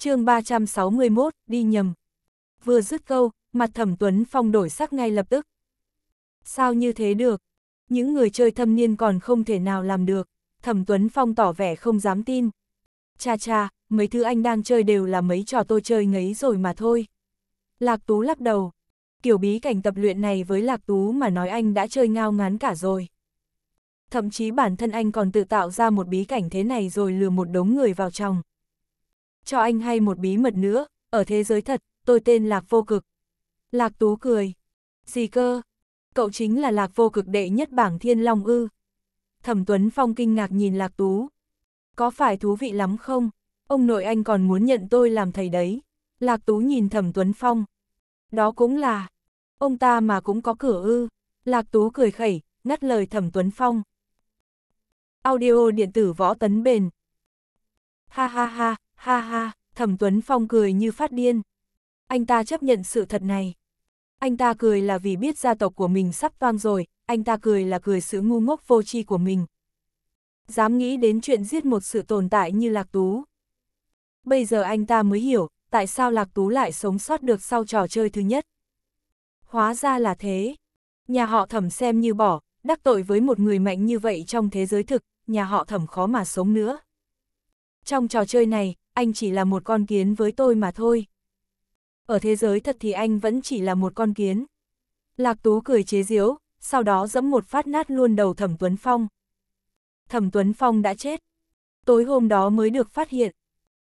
chương 361, đi nhầm. Vừa dứt câu, mặt thẩm tuấn phong đổi sắc ngay lập tức. Sao như thế được? Những người chơi thâm niên còn không thể nào làm được. Thẩm tuấn phong tỏ vẻ không dám tin. Cha cha, mấy thứ anh đang chơi đều là mấy trò tôi chơi ngấy rồi mà thôi. Lạc tú lắc đầu. Kiểu bí cảnh tập luyện này với lạc tú mà nói anh đã chơi ngao ngán cả rồi. Thậm chí bản thân anh còn tự tạo ra một bí cảnh thế này rồi lừa một đống người vào trong cho anh hay một bí mật nữa, ở thế giới thật, tôi tên Lạc Vô Cực. Lạc Tú cười. Gì cơ? Cậu chính là Lạc Vô Cực đệ nhất bảng Thiên Long ư. Thẩm Tuấn Phong kinh ngạc nhìn Lạc Tú. Có phải thú vị lắm không? Ông nội anh còn muốn nhận tôi làm thầy đấy. Lạc Tú nhìn Thẩm Tuấn Phong. Đó cũng là... Ông ta mà cũng có cửa ư. Lạc Tú cười khẩy, ngắt lời Thẩm Tuấn Phong. Audio điện tử võ tấn bền. Ha ha ha, Ha ha, Thẩm Tuấn Phong cười như phát điên. Anh ta chấp nhận sự thật này. Anh ta cười là vì biết gia tộc của mình sắp toang rồi, anh ta cười là cười sự ngu ngốc vô tri của mình. Dám nghĩ đến chuyện giết một sự tồn tại như Lạc Tú. Bây giờ anh ta mới hiểu, tại sao Lạc Tú lại sống sót được sau trò chơi thứ nhất. Hóa ra là thế. Nhà họ thẩm xem như bỏ, đắc tội với một người mạnh như vậy trong thế giới thực, nhà họ thẩm khó mà sống nữa. Trong trò chơi này, anh chỉ là một con kiến với tôi mà thôi. Ở thế giới thật thì anh vẫn chỉ là một con kiến. Lạc Tú cười chế giễu, sau đó dẫm một phát nát luôn đầu Thẩm Tuấn Phong. Thẩm Tuấn Phong đã chết. Tối hôm đó mới được phát hiện.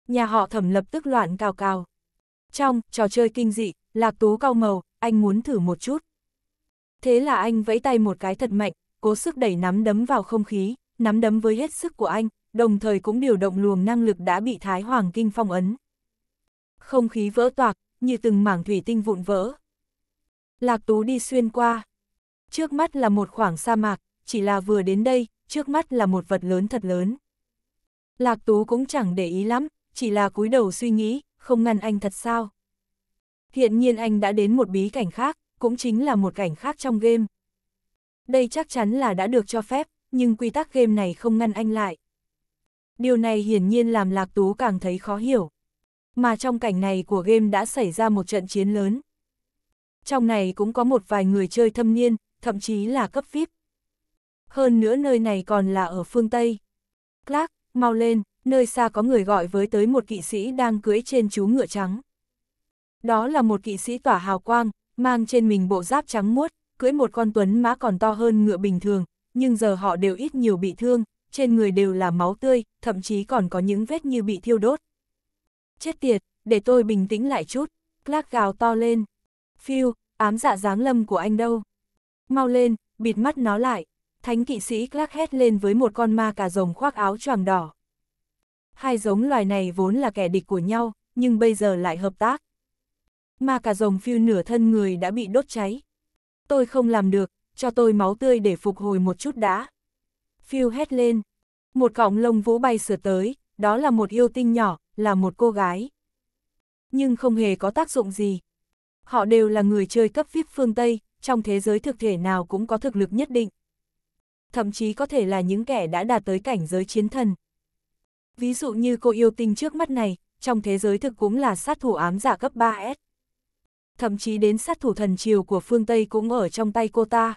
Nhà họ Thẩm lập tức loạn cào cào. Trong trò chơi kinh dị, Lạc Tú cau màu, anh muốn thử một chút. Thế là anh vẫy tay một cái thật mạnh, cố sức đẩy nắm đấm vào không khí, nắm đấm với hết sức của anh, đồng thời cũng điều động luồng năng lực đã bị Thái Hoàng Kinh phong ấn. Không khí vỡ toạc, như từng mảng thủy tinh vụn vỡ. Lạc Tú đi xuyên qua. Trước mắt là một khoảng sa mạc, chỉ là vừa đến đây, trước mắt là một vật lớn thật lớn. Lạc Tú cũng chẳng để ý lắm, chỉ là cúi đầu suy nghĩ, không ngăn anh thật sao. Hiện nhiên anh đã đến một bí cảnh khác, cũng chính là một cảnh khác trong game. Đây chắc chắn là đã được cho phép, nhưng quy tắc game này không ngăn anh lại điều này hiển nhiên làm Lạc Tú càng thấy khó hiểu. Mà trong cảnh này của game đã xảy ra một trận chiến lớn. Trong này cũng có một vài người chơi thâm niên, thậm chí là cấp VIP. Hơn nữa nơi này còn là ở phương Tây. Clark, mau lên, nơi xa có người gọi với tới một kỵ sĩ đang cưỡi trên chú ngựa trắng. Đó là một kỵ sĩ tỏa hào quang, mang trên mình bộ giáp trắng muốt, cưỡi một con tuấn mã còn to hơn ngựa bình thường, nhưng giờ họ đều ít nhiều bị thương, trên người đều là máu tươi, thậm chí còn có những vết như bị thiêu đốt. Chết tiệt, để tôi bình tĩnh lại chút, Clark gào to lên. Phiêu, ám dạ dáng lâm của anh đâu? Mau lên, bịt mắt nó lại. Thánh kỵ sĩ Clark hét lên với một con ma cà rồng khoác áo choàng đỏ. Hai giống loài này vốn là kẻ địch của nhau, nhưng bây giờ lại hợp tác. Ma cà rồng phiêu nửa thân người đã bị đốt cháy. Tôi không làm được, cho tôi máu tươi để phục hồi một chút đã phiêu hét lên. Một cọng lông vũ bay sửa tới, đó là một yêu tinh nhỏ, là một cô gái. Nhưng không hề có tác dụng gì. Họ đều là người chơi cấp VIP phương Tây, trong thế giới thực thể nào cũng có thực lực nhất định. Thậm chí có thể là những kẻ đã đạt tới cảnh giới chiến thần. Ví dụ như cô yêu tinh trước mắt này, trong thế giới thực cũng là sát thủ ám giả dạ cấp 3S. Thậm chí đến sát thủ thần triều của phương Tây cũng ở trong tay cô ta.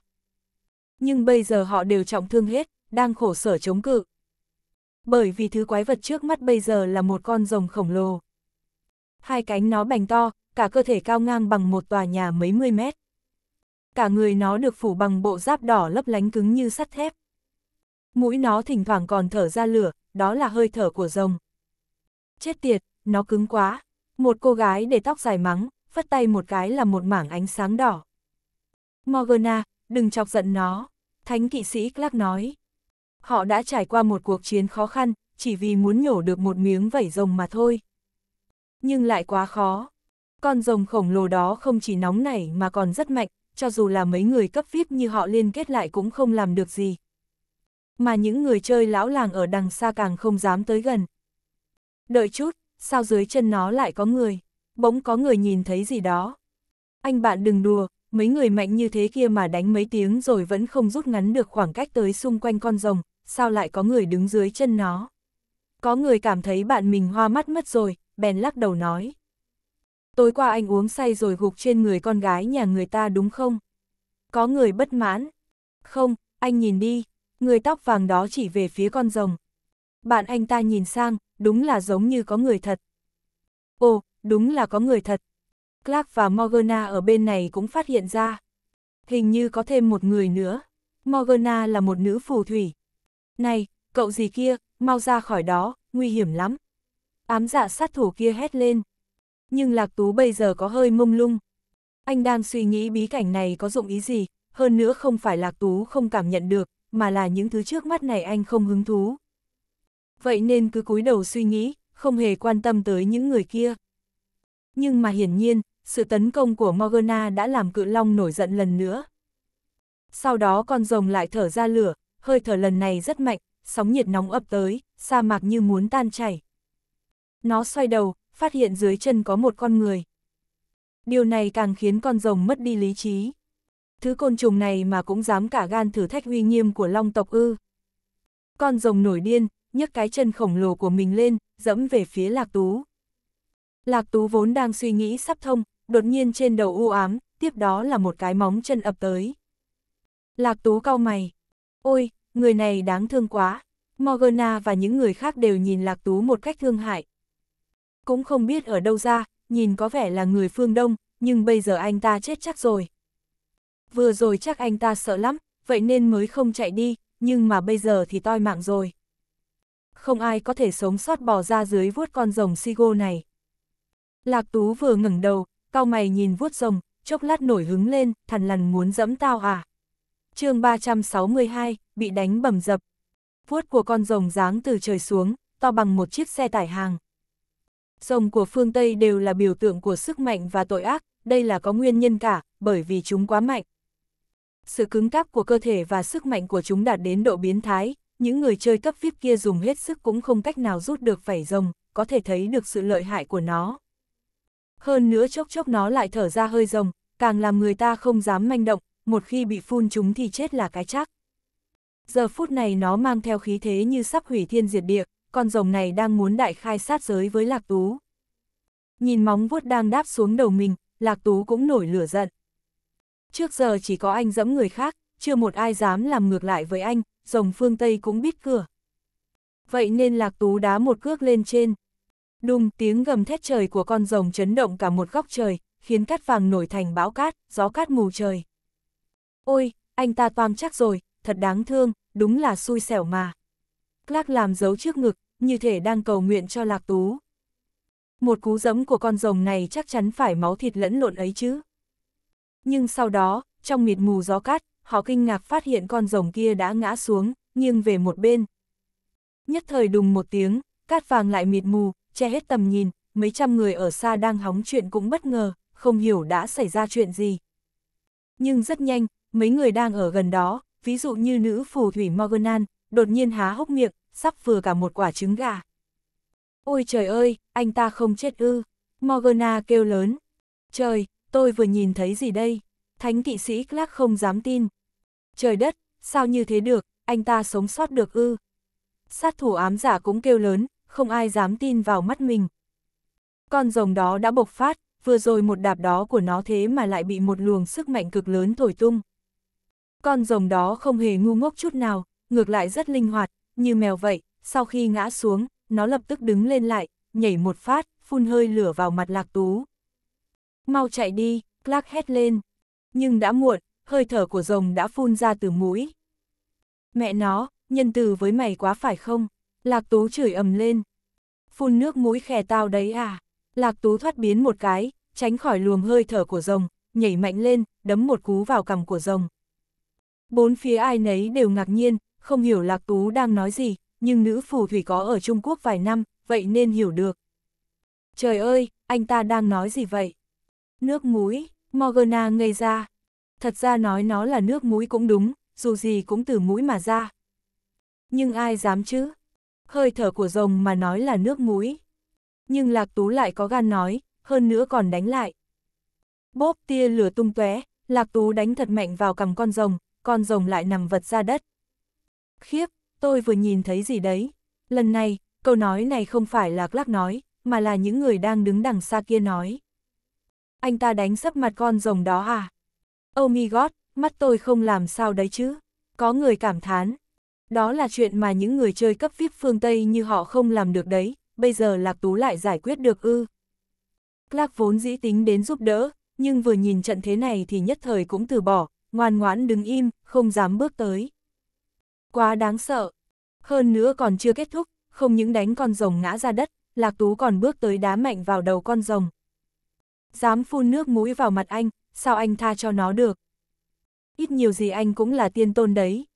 Nhưng bây giờ họ đều trọng thương hết, đang khổ sở chống cự. Bởi vì thứ quái vật trước mắt bây giờ là một con rồng khổng lồ. Hai cánh nó bành to, cả cơ thể cao ngang bằng một tòa nhà mấy mươi mét. Cả người nó được phủ bằng bộ giáp đỏ lấp lánh cứng như sắt thép. Mũi nó thỉnh thoảng còn thở ra lửa, đó là hơi thở của rồng. Chết tiệt, nó cứng quá. Một cô gái để tóc dài mắng, phất tay một cái là một mảng ánh sáng đỏ. Morgana, đừng chọc giận nó. Thánh kỵ sĩ Clark nói. Họ đã trải qua một cuộc chiến khó khăn, chỉ vì muốn nhổ được một miếng vảy rồng mà thôi. Nhưng lại quá khó. Con rồng khổng lồ đó không chỉ nóng nảy mà còn rất mạnh, cho dù là mấy người cấp VIP như họ liên kết lại cũng không làm được gì. Mà những người chơi lão làng ở đằng xa càng không dám tới gần. Đợi chút, sao dưới chân nó lại có người? Bỗng có người nhìn thấy gì đó. Anh bạn đừng đùa, mấy người mạnh như thế kia mà đánh mấy tiếng rồi vẫn không rút ngắn được khoảng cách tới xung quanh con rồng, sao lại có người đứng dưới chân nó. Có người cảm thấy bạn mình hoa mắt mất rồi, bèn lắc đầu nói. Tối qua anh uống say rồi gục trên người con gái nhà người ta đúng không? Có người bất mãn. Không, anh nhìn đi, người tóc vàng đó chỉ về phía con rồng. Bạn anh ta nhìn sang, đúng là giống như có người thật. Ồ, đúng là có người thật. Clark và Morgana ở bên này cũng phát hiện ra. Hình như có thêm một người nữa. Morgana là một nữ phù thủy, này, cậu gì kia, mau ra khỏi đó, nguy hiểm lắm. Ám dạ sát thủ kia hét lên. Nhưng Lạc Tú bây giờ có hơi mông lung. Anh đang suy nghĩ bí cảnh này có dụng ý gì, hơn nữa không phải Lạc Tú không cảm nhận được, mà là những thứ trước mắt này anh không hứng thú. Vậy nên cứ cúi đầu suy nghĩ, không hề quan tâm tới những người kia. Nhưng mà hiển nhiên, sự tấn công của Morgana đã làm cự long nổi giận lần nữa. Sau đó con rồng lại thở ra lửa, hơi thở lần này rất mạnh, sóng nhiệt nóng ập tới, sa mạc như muốn tan chảy. Nó xoay đầu, phát hiện dưới chân có một con người. Điều này càng khiến con rồng mất đi lý trí. Thứ côn trùng này mà cũng dám cả gan thử thách uy nghiêm của long tộc ư. Con rồng nổi điên, nhấc cái chân khổng lồ của mình lên, dẫm về phía lạc tú. Lạc tú vốn đang suy nghĩ sắp thông, đột nhiên trên đầu u ám, tiếp đó là một cái móng chân ập tới. Lạc tú cau mày, Ôi, người này đáng thương quá. Morgana và những người khác đều nhìn Lạc Tú một cách thương hại. Cũng không biết ở đâu ra, nhìn có vẻ là người phương Đông, nhưng bây giờ anh ta chết chắc rồi. Vừa rồi chắc anh ta sợ lắm, vậy nên mới không chạy đi, nhưng mà bây giờ thì toi mạng rồi. Không ai có thể sống sót bò ra dưới vuốt con rồng Sigo này. Lạc Tú vừa ngẩng đầu, cao mày nhìn vuốt rồng, chốc lát nổi hứng lên, thằn lằn muốn dẫm tao à chương 362, bị đánh bầm dập. Vuốt của con rồng giáng từ trời xuống, to bằng một chiếc xe tải hàng. Rồng của phương Tây đều là biểu tượng của sức mạnh và tội ác, đây là có nguyên nhân cả, bởi vì chúng quá mạnh. Sự cứng cáp của cơ thể và sức mạnh của chúng đạt đến độ biến thái, những người chơi cấp VIP kia dùng hết sức cũng không cách nào rút được vảy rồng, có thể thấy được sự lợi hại của nó. Hơn nữa chốc chốc nó lại thở ra hơi rồng, càng làm người ta không dám manh động, một khi bị phun chúng thì chết là cái chắc. Giờ phút này nó mang theo khí thế như sắp hủy thiên diệt địa, con rồng này đang muốn đại khai sát giới với Lạc Tú. Nhìn móng vuốt đang đáp xuống đầu mình, Lạc Tú cũng nổi lửa giận. Trước giờ chỉ có anh dẫm người khác, chưa một ai dám làm ngược lại với anh, rồng phương Tây cũng biết cửa. Vậy nên Lạc Tú đá một cước lên trên. Đùng tiếng gầm thét trời của con rồng chấn động cả một góc trời, khiến cát vàng nổi thành bão cát, gió cát mù trời. Ôi, anh ta toang chắc rồi, thật đáng thương, đúng là xui xẻo mà. Clark làm dấu trước ngực, như thể đang cầu nguyện cho Lạc Tú. Một cú giẫm của con rồng này chắc chắn phải máu thịt lẫn lộn ấy chứ. Nhưng sau đó, trong mịt mù gió cát, họ kinh ngạc phát hiện con rồng kia đã ngã xuống, nghiêng về một bên. Nhất thời đùng một tiếng, cát vàng lại mịt mù, che hết tầm nhìn, mấy trăm người ở xa đang hóng chuyện cũng bất ngờ, không hiểu đã xảy ra chuyện gì. Nhưng rất nhanh, mấy người đang ở gần đó, ví dụ như nữ phù thủy Morganan, đột nhiên há hốc miệng, sắp vừa cả một quả trứng gà. Ôi trời ơi, anh ta không chết ư. Morgana kêu lớn. Trời, tôi vừa nhìn thấy gì đây? Thánh kỵ sĩ Clark không dám tin. Trời đất, sao như thế được, anh ta sống sót được ư? Sát thủ ám giả cũng kêu lớn, không ai dám tin vào mắt mình. Con rồng đó đã bộc phát, vừa rồi một đạp đó của nó thế mà lại bị một luồng sức mạnh cực lớn thổi tung. Con rồng đó không hề ngu ngốc chút nào, ngược lại rất linh hoạt, như mèo vậy, sau khi ngã xuống, nó lập tức đứng lên lại, nhảy một phát, phun hơi lửa vào mặt lạc tú. Mau chạy đi, Clark hét lên. Nhưng đã muộn, hơi thở của rồng đã phun ra từ mũi. Mẹ nó, nhân từ với mày quá phải không? Lạc tú chửi ầm lên. Phun nước mũi khè tao đấy à? Lạc tú thoát biến một cái, tránh khỏi luồng hơi thở của rồng, nhảy mạnh lên, đấm một cú vào cằm của rồng. Bốn phía ai nấy đều ngạc nhiên, không hiểu Lạc Tú đang nói gì, nhưng nữ phù thủy có ở Trung Quốc vài năm, vậy nên hiểu được. Trời ơi, anh ta đang nói gì vậy? Nước muối, Morgana ngây ra. Thật ra nói nó là nước muối cũng đúng, dù gì cũng từ mũi mà ra. Nhưng ai dám chứ? Hơi thở của rồng mà nói là nước muối. Nhưng Lạc Tú lại có gan nói, hơn nữa còn đánh lại. Bóp tia lửa tung tóe, Lạc Tú đánh thật mạnh vào cầm con rồng, con rồng lại nằm vật ra đất. Khiếp, tôi vừa nhìn thấy gì đấy. Lần này, câu nói này không phải là lắc nói, mà là những người đang đứng đằng xa kia nói. Anh ta đánh sấp mặt con rồng đó à? Oh my god, mắt tôi không làm sao đấy chứ. Có người cảm thán. Đó là chuyện mà những người chơi cấp VIP phương Tây như họ không làm được đấy, bây giờ Lạc Tú lại giải quyết được ư. Clark vốn dĩ tính đến giúp đỡ, nhưng vừa nhìn trận thế này thì nhất thời cũng từ bỏ, ngoan ngoãn đứng im, không dám bước tới. Quá đáng sợ. Hơn nữa còn chưa kết thúc, không những đánh con rồng ngã ra đất, Lạc Tú còn bước tới đá mạnh vào đầu con rồng. Dám phun nước mũi vào mặt anh, sao anh tha cho nó được? Ít nhiều gì anh cũng là tiên tôn đấy.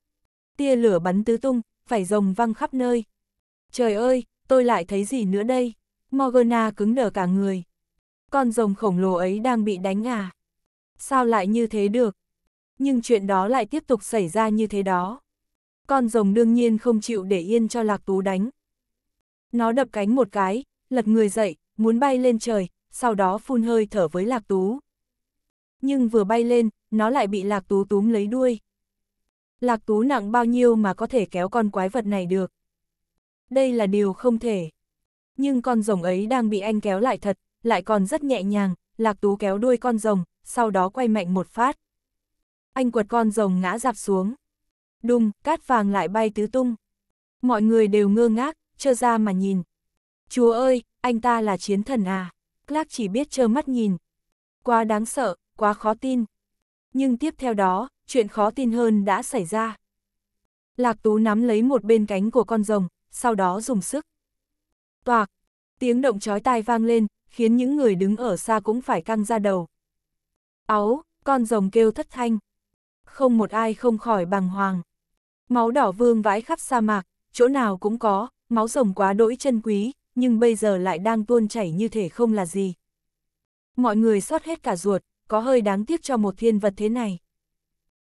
Tia lửa bắn tứ tung, phải rồng văng khắp nơi. Trời ơi, tôi lại thấy gì nữa đây? Morgana cứng đờ cả người. Con rồng khổng lồ ấy đang bị đánh à? Sao lại như thế được? nhưng chuyện đó lại tiếp tục xảy ra như thế đó. Con rồng đương nhiên không chịu để yên cho Lạc Tú đánh. Nó đập cánh một cái, lật người dậy, muốn bay lên trời, sau đó phun hơi thở với Lạc Tú. Nhưng vừa bay lên, nó lại bị Lạc Tú túm lấy đuôi. Lạc Tú nặng bao nhiêu mà có thể kéo con quái vật này được. Đây là điều không thể. Nhưng con rồng ấy đang bị anh kéo lại thật, lại còn rất nhẹ nhàng, Lạc Tú kéo đuôi con rồng, sau đó quay mạnh một phát anh quật con rồng ngã dạp xuống. Đùng, cát vàng lại bay tứ tung. Mọi người đều ngơ ngác, trơ ra mà nhìn. Chúa ơi, anh ta là chiến thần à? Clark chỉ biết trơ mắt nhìn. Quá đáng sợ, quá khó tin. Nhưng tiếp theo đó, chuyện khó tin hơn đã xảy ra. Lạc Tú nắm lấy một bên cánh của con rồng, sau đó dùng sức. Toạc, tiếng động chói tai vang lên, khiến những người đứng ở xa cũng phải căng ra đầu. Áu, con rồng kêu thất thanh không một ai không khỏi bàng hoàng. Máu đỏ vương vãi khắp sa mạc, chỗ nào cũng có, máu rồng quá đỗi chân quý, nhưng bây giờ lại đang tuôn chảy như thể không là gì. Mọi người sót hết cả ruột, có hơi đáng tiếc cho một thiên vật thế này.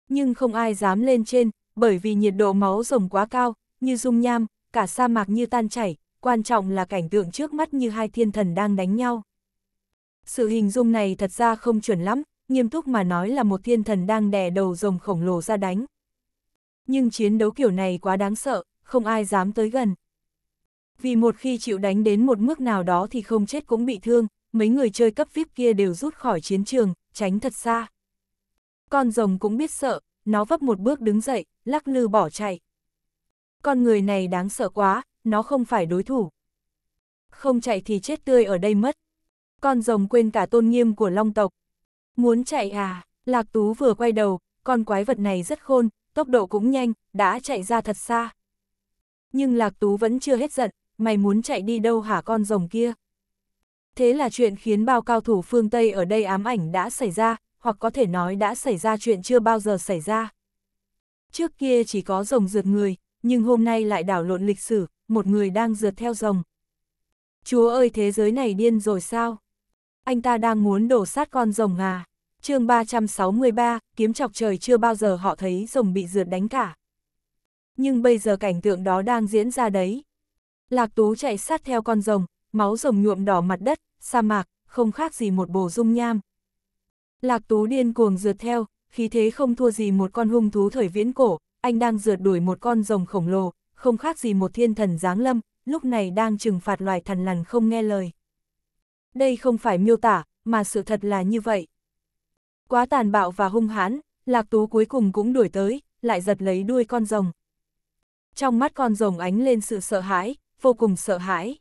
Nhưng không ai dám lên trên, bởi vì nhiệt độ máu rồng quá cao, như dung nham, cả sa mạc như tan chảy, quan trọng là cảnh tượng trước mắt như hai thiên thần đang đánh nhau. Sự hình dung này thật ra không chuẩn lắm, nghiêm túc mà nói là một thiên thần đang đè đầu rồng khổng lồ ra đánh. Nhưng chiến đấu kiểu này quá đáng sợ, không ai dám tới gần. Vì một khi chịu đánh đến một mức nào đó thì không chết cũng bị thương, mấy người chơi cấp VIP kia đều rút khỏi chiến trường, tránh thật xa. Con rồng cũng biết sợ, nó vấp một bước đứng dậy, lắc lư bỏ chạy. Con người này đáng sợ quá, nó không phải đối thủ. Không chạy thì chết tươi ở đây mất. Con rồng quên cả tôn nghiêm của long tộc, Muốn chạy à? Lạc Tú vừa quay đầu, con quái vật này rất khôn, tốc độ cũng nhanh, đã chạy ra thật xa. Nhưng Lạc Tú vẫn chưa hết giận, mày muốn chạy đi đâu hả con rồng kia? Thế là chuyện khiến bao cao thủ phương Tây ở đây ám ảnh đã xảy ra, hoặc có thể nói đã xảy ra chuyện chưa bao giờ xảy ra. Trước kia chỉ có rồng rượt người, nhưng hôm nay lại đảo lộn lịch sử, một người đang rượt theo rồng. Chúa ơi thế giới này điên rồi sao? anh ta đang muốn đổ sát con rồng à. chương 363, kiếm chọc trời chưa bao giờ họ thấy rồng bị rượt đánh cả. Nhưng bây giờ cảnh tượng đó đang diễn ra đấy. Lạc Tú chạy sát theo con rồng, máu rồng nhuộm đỏ mặt đất, sa mạc, không khác gì một bồ dung nham. Lạc Tú điên cuồng rượt theo, khí thế không thua gì một con hung thú thời viễn cổ, anh đang rượt đuổi một con rồng khổng lồ, không khác gì một thiên thần giáng lâm, lúc này đang trừng phạt loài thần lằn không nghe lời đây không phải miêu tả, mà sự thật là như vậy. Quá tàn bạo và hung hãn, Lạc Tú cuối cùng cũng đuổi tới, lại giật lấy đuôi con rồng. Trong mắt con rồng ánh lên sự sợ hãi, vô cùng sợ hãi.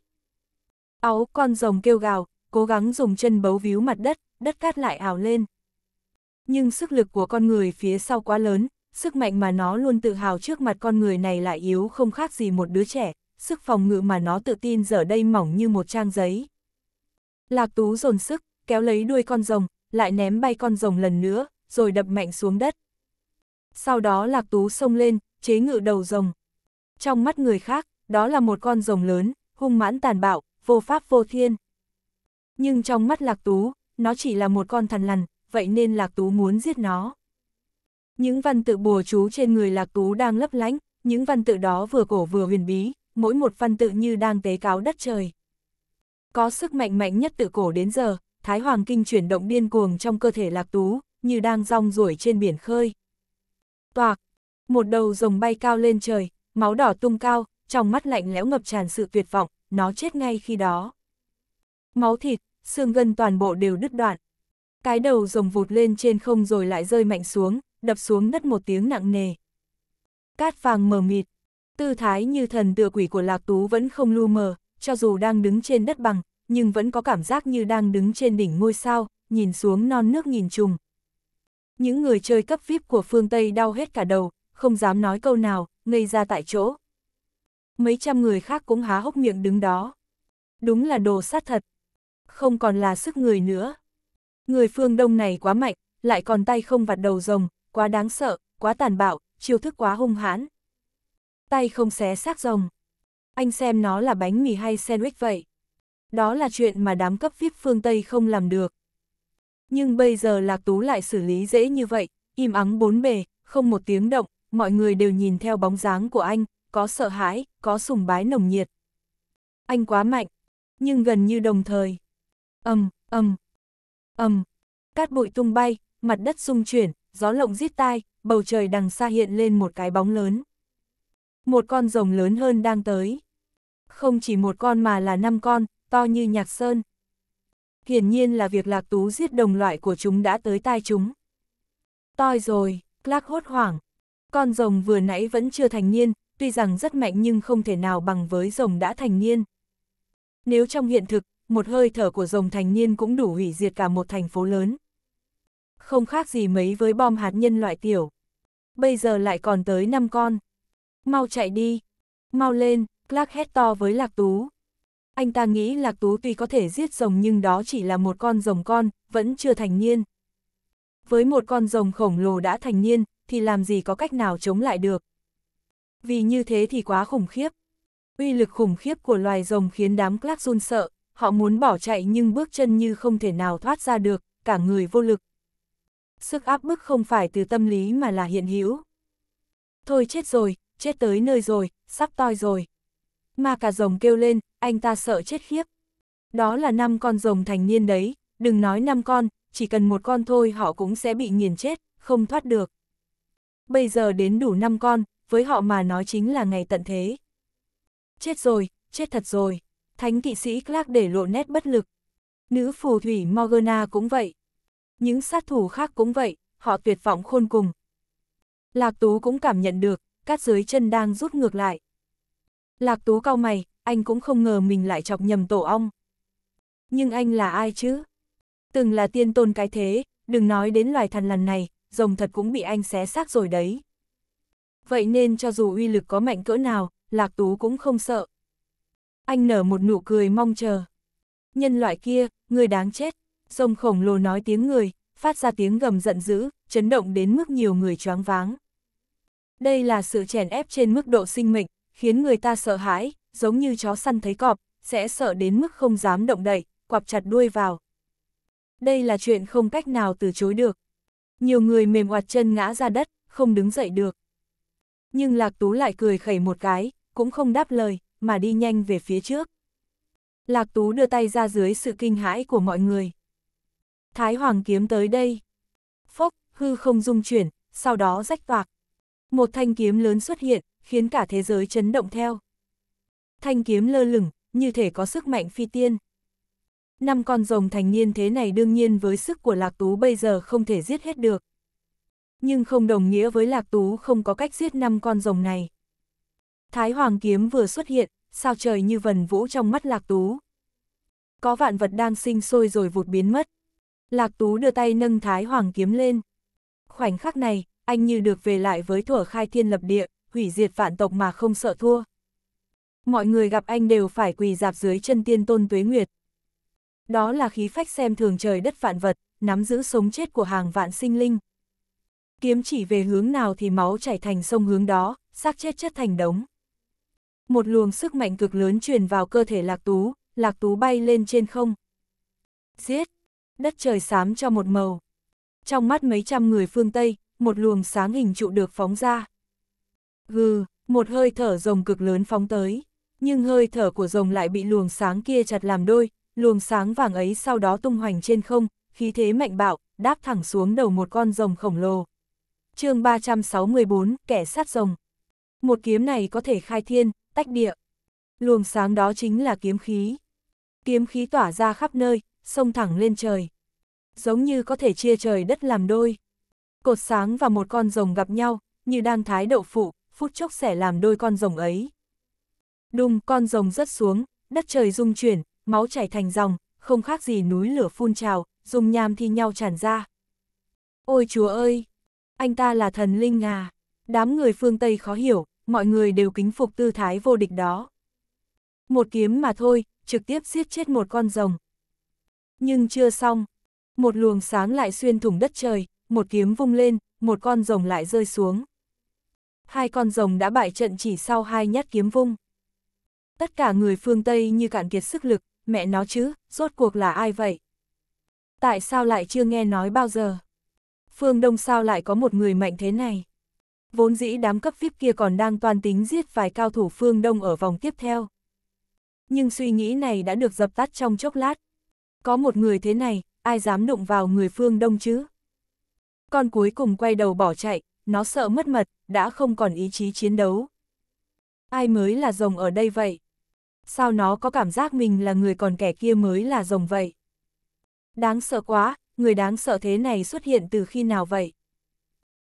Áo con rồng kêu gào, cố gắng dùng chân bấu víu mặt đất, đất cát lại ảo lên. Nhưng sức lực của con người phía sau quá lớn, sức mạnh mà nó luôn tự hào trước mặt con người này lại yếu không khác gì một đứa trẻ, sức phòng ngự mà nó tự tin giờ đây mỏng như một trang giấy. Lạc Tú dồn sức, kéo lấy đuôi con rồng, lại ném bay con rồng lần nữa, rồi đập mạnh xuống đất. Sau đó Lạc Tú xông lên, chế ngự đầu rồng. Trong mắt người khác, đó là một con rồng lớn, hung mãn tàn bạo, vô pháp vô thiên. Nhưng trong mắt Lạc Tú, nó chỉ là một con thần lằn, vậy nên Lạc Tú muốn giết nó. Những văn tự bùa chú trên người Lạc Tú đang lấp lánh, những văn tự đó vừa cổ vừa huyền bí, mỗi một văn tự như đang tế cáo đất trời. Có sức mạnh mạnh nhất từ cổ đến giờ, Thái Hoàng Kinh chuyển động điên cuồng trong cơ thể lạc tú, như đang rong ruổi trên biển khơi. Toạc, một đầu rồng bay cao lên trời, máu đỏ tung cao, trong mắt lạnh lẽo ngập tràn sự tuyệt vọng, nó chết ngay khi đó. Máu thịt, xương gân toàn bộ đều đứt đoạn. Cái đầu rồng vụt lên trên không rồi lại rơi mạnh xuống, đập xuống đất một tiếng nặng nề. Cát vàng mờ mịt, tư thái như thần tựa quỷ của Lạc Tú vẫn không lu mờ, cho dù đang đứng trên đất bằng, nhưng vẫn có cảm giác như đang đứng trên đỉnh ngôi sao, nhìn xuống non nước nghìn trùng. Những người chơi cấp VIP của phương Tây đau hết cả đầu, không dám nói câu nào, ngây ra tại chỗ. Mấy trăm người khác cũng há hốc miệng đứng đó. Đúng là đồ sát thật. Không còn là sức người nữa. Người phương Đông này quá mạnh, lại còn tay không vặt đầu rồng, quá đáng sợ, quá tàn bạo, chiêu thức quá hung hãn. Tay không xé xác rồng anh xem nó là bánh mì hay sandwich vậy. Đó là chuyện mà đám cấp VIP phương Tây không làm được. Nhưng bây giờ Lạc Tú lại xử lý dễ như vậy, im ắng bốn bề, không một tiếng động, mọi người đều nhìn theo bóng dáng của anh, có sợ hãi, có sùng bái nồng nhiệt. Anh quá mạnh, nhưng gần như đồng thời. Âm, um, âm, âm, cát bụi tung bay, mặt đất rung chuyển, gió lộng giết tai, bầu trời đằng xa hiện lên một cái bóng lớn một con rồng lớn hơn đang tới. Không chỉ một con mà là năm con, to như nhạc sơn. Hiển nhiên là việc lạc tú giết đồng loại của chúng đã tới tai chúng. Toi rồi, Clark hốt hoảng. Con rồng vừa nãy vẫn chưa thành niên, tuy rằng rất mạnh nhưng không thể nào bằng với rồng đã thành niên. Nếu trong hiện thực, một hơi thở của rồng thành niên cũng đủ hủy diệt cả một thành phố lớn. Không khác gì mấy với bom hạt nhân loại tiểu. Bây giờ lại còn tới 5 con. Mau chạy đi. Mau lên, Clark hét to với Lạc Tú. Anh ta nghĩ Lạc Tú tuy có thể giết rồng nhưng đó chỉ là một con rồng con, vẫn chưa thành niên. Với một con rồng khổng lồ đã thành niên, thì làm gì có cách nào chống lại được. Vì như thế thì quá khủng khiếp. Uy lực khủng khiếp của loài rồng khiến đám Clark run sợ, họ muốn bỏ chạy nhưng bước chân như không thể nào thoát ra được, cả người vô lực. Sức áp bức không phải từ tâm lý mà là hiện hữu. Thôi chết rồi, chết tới nơi rồi, sắp toi rồi. Mà cả rồng kêu lên, anh ta sợ chết khiếp. Đó là năm con rồng thành niên đấy, đừng nói năm con, chỉ cần một con thôi họ cũng sẽ bị nghiền chết, không thoát được. Bây giờ đến đủ năm con, với họ mà nói chính là ngày tận thế. Chết rồi, chết thật rồi. Thánh kỵ sĩ Clark để lộ nét bất lực. Nữ phù thủy Morgana cũng vậy. Những sát thủ khác cũng vậy, họ tuyệt vọng khôn cùng. Lạc Tú cũng cảm nhận được, cát dưới chân đang rút ngược lại. Lạc Tú cao mày, anh cũng không ngờ mình lại chọc nhầm tổ ong. Nhưng anh là ai chứ? Từng là tiên tôn cái thế, đừng nói đến loài thần lần này, rồng thật cũng bị anh xé xác rồi đấy. Vậy nên cho dù uy lực có mạnh cỡ nào, Lạc Tú cũng không sợ. Anh nở một nụ cười mong chờ. Nhân loại kia, người đáng chết. Rồng khổng lồ nói tiếng người, phát ra tiếng gầm giận dữ, chấn động đến mức nhiều người choáng váng. Đây là sự chèn ép trên mức độ sinh mệnh, khiến người ta sợ hãi, giống như chó săn thấy cọp, sẽ sợ đến mức không dám động đậy, quặp chặt đuôi vào. Đây là chuyện không cách nào từ chối được. Nhiều người mềm hoạt chân ngã ra đất, không đứng dậy được. Nhưng Lạc Tú lại cười khẩy một cái, cũng không đáp lời, mà đi nhanh về phía trước. Lạc Tú đưa tay ra dưới sự kinh hãi của mọi người. Thái Hoàng kiếm tới đây. Phốc, hư không dung chuyển, sau đó rách toạc. Một thanh kiếm lớn xuất hiện, khiến cả thế giới chấn động theo. Thanh kiếm lơ lửng, như thể có sức mạnh phi tiên. Năm con rồng thành niên thế này đương nhiên với sức của Lạc Tú bây giờ không thể giết hết được. Nhưng không đồng nghĩa với Lạc Tú không có cách giết năm con rồng này. Thái Hoàng kiếm vừa xuất hiện, sao trời như vần vũ trong mắt Lạc Tú. Có vạn vật đang sinh sôi rồi vụt biến mất. Lạc Tú đưa tay nâng Thái Hoàng kiếm lên. Khoảnh khắc này, anh như được về lại với thuở khai thiên lập địa, hủy diệt vạn tộc mà không sợ thua. Mọi người gặp anh đều phải quỳ dạp dưới chân tiên tôn tuế nguyệt. Đó là khí phách xem thường trời đất vạn vật, nắm giữ sống chết của hàng vạn sinh linh. Kiếm chỉ về hướng nào thì máu chảy thành sông hướng đó, xác chết chất thành đống. Một luồng sức mạnh cực lớn truyền vào cơ thể lạc tú, lạc tú bay lên trên không. Giết! Đất trời xám cho một màu. Trong mắt mấy trăm người phương Tây, một luồng sáng hình trụ được phóng ra. Gừ, một hơi thở rồng cực lớn phóng tới, nhưng hơi thở của rồng lại bị luồng sáng kia chặt làm đôi, luồng sáng vàng ấy sau đó tung hoành trên không, khí thế mạnh bạo, đáp thẳng xuống đầu một con rồng khổng lồ. chương 364, kẻ sát rồng. Một kiếm này có thể khai thiên, tách địa. Luồng sáng đó chính là kiếm khí. Kiếm khí tỏa ra khắp nơi, sông thẳng lên trời. Giống như có thể chia trời đất làm đôi. Cột sáng và một con rồng gặp nhau, như đang thái đậu phụ, phút chốc sẽ làm đôi con rồng ấy. Đùng, con rồng rớt xuống, đất trời rung chuyển, máu chảy thành dòng, không khác gì núi lửa phun trào, dung nham thi nhau tràn ra. Ôi chúa ơi! Anh ta là thần linh à! Đám người phương Tây khó hiểu, mọi người đều kính phục tư thái vô địch đó. Một kiếm mà thôi, trực tiếp giết chết một con rồng. Nhưng chưa xong, một luồng sáng lại xuyên thủng đất trời, một kiếm vung lên, một con rồng lại rơi xuống. Hai con rồng đã bại trận chỉ sau hai nhát kiếm vung. Tất cả người phương Tây như cạn kiệt sức lực, mẹ nó chứ, rốt cuộc là ai vậy? Tại sao lại chưa nghe nói bao giờ? Phương Đông sao lại có một người mạnh thế này? Vốn dĩ đám cấp VIP kia còn đang toàn tính giết vài cao thủ Phương Đông ở vòng tiếp theo. Nhưng suy nghĩ này đã được dập tắt trong chốc lát. Có một người thế này, ai dám đụng vào người Phương Đông chứ? con cuối cùng quay đầu bỏ chạy, nó sợ mất mật, đã không còn ý chí chiến đấu. Ai mới là rồng ở đây vậy? Sao nó có cảm giác mình là người còn kẻ kia mới là rồng vậy? Đáng sợ quá, người đáng sợ thế này xuất hiện từ khi nào vậy?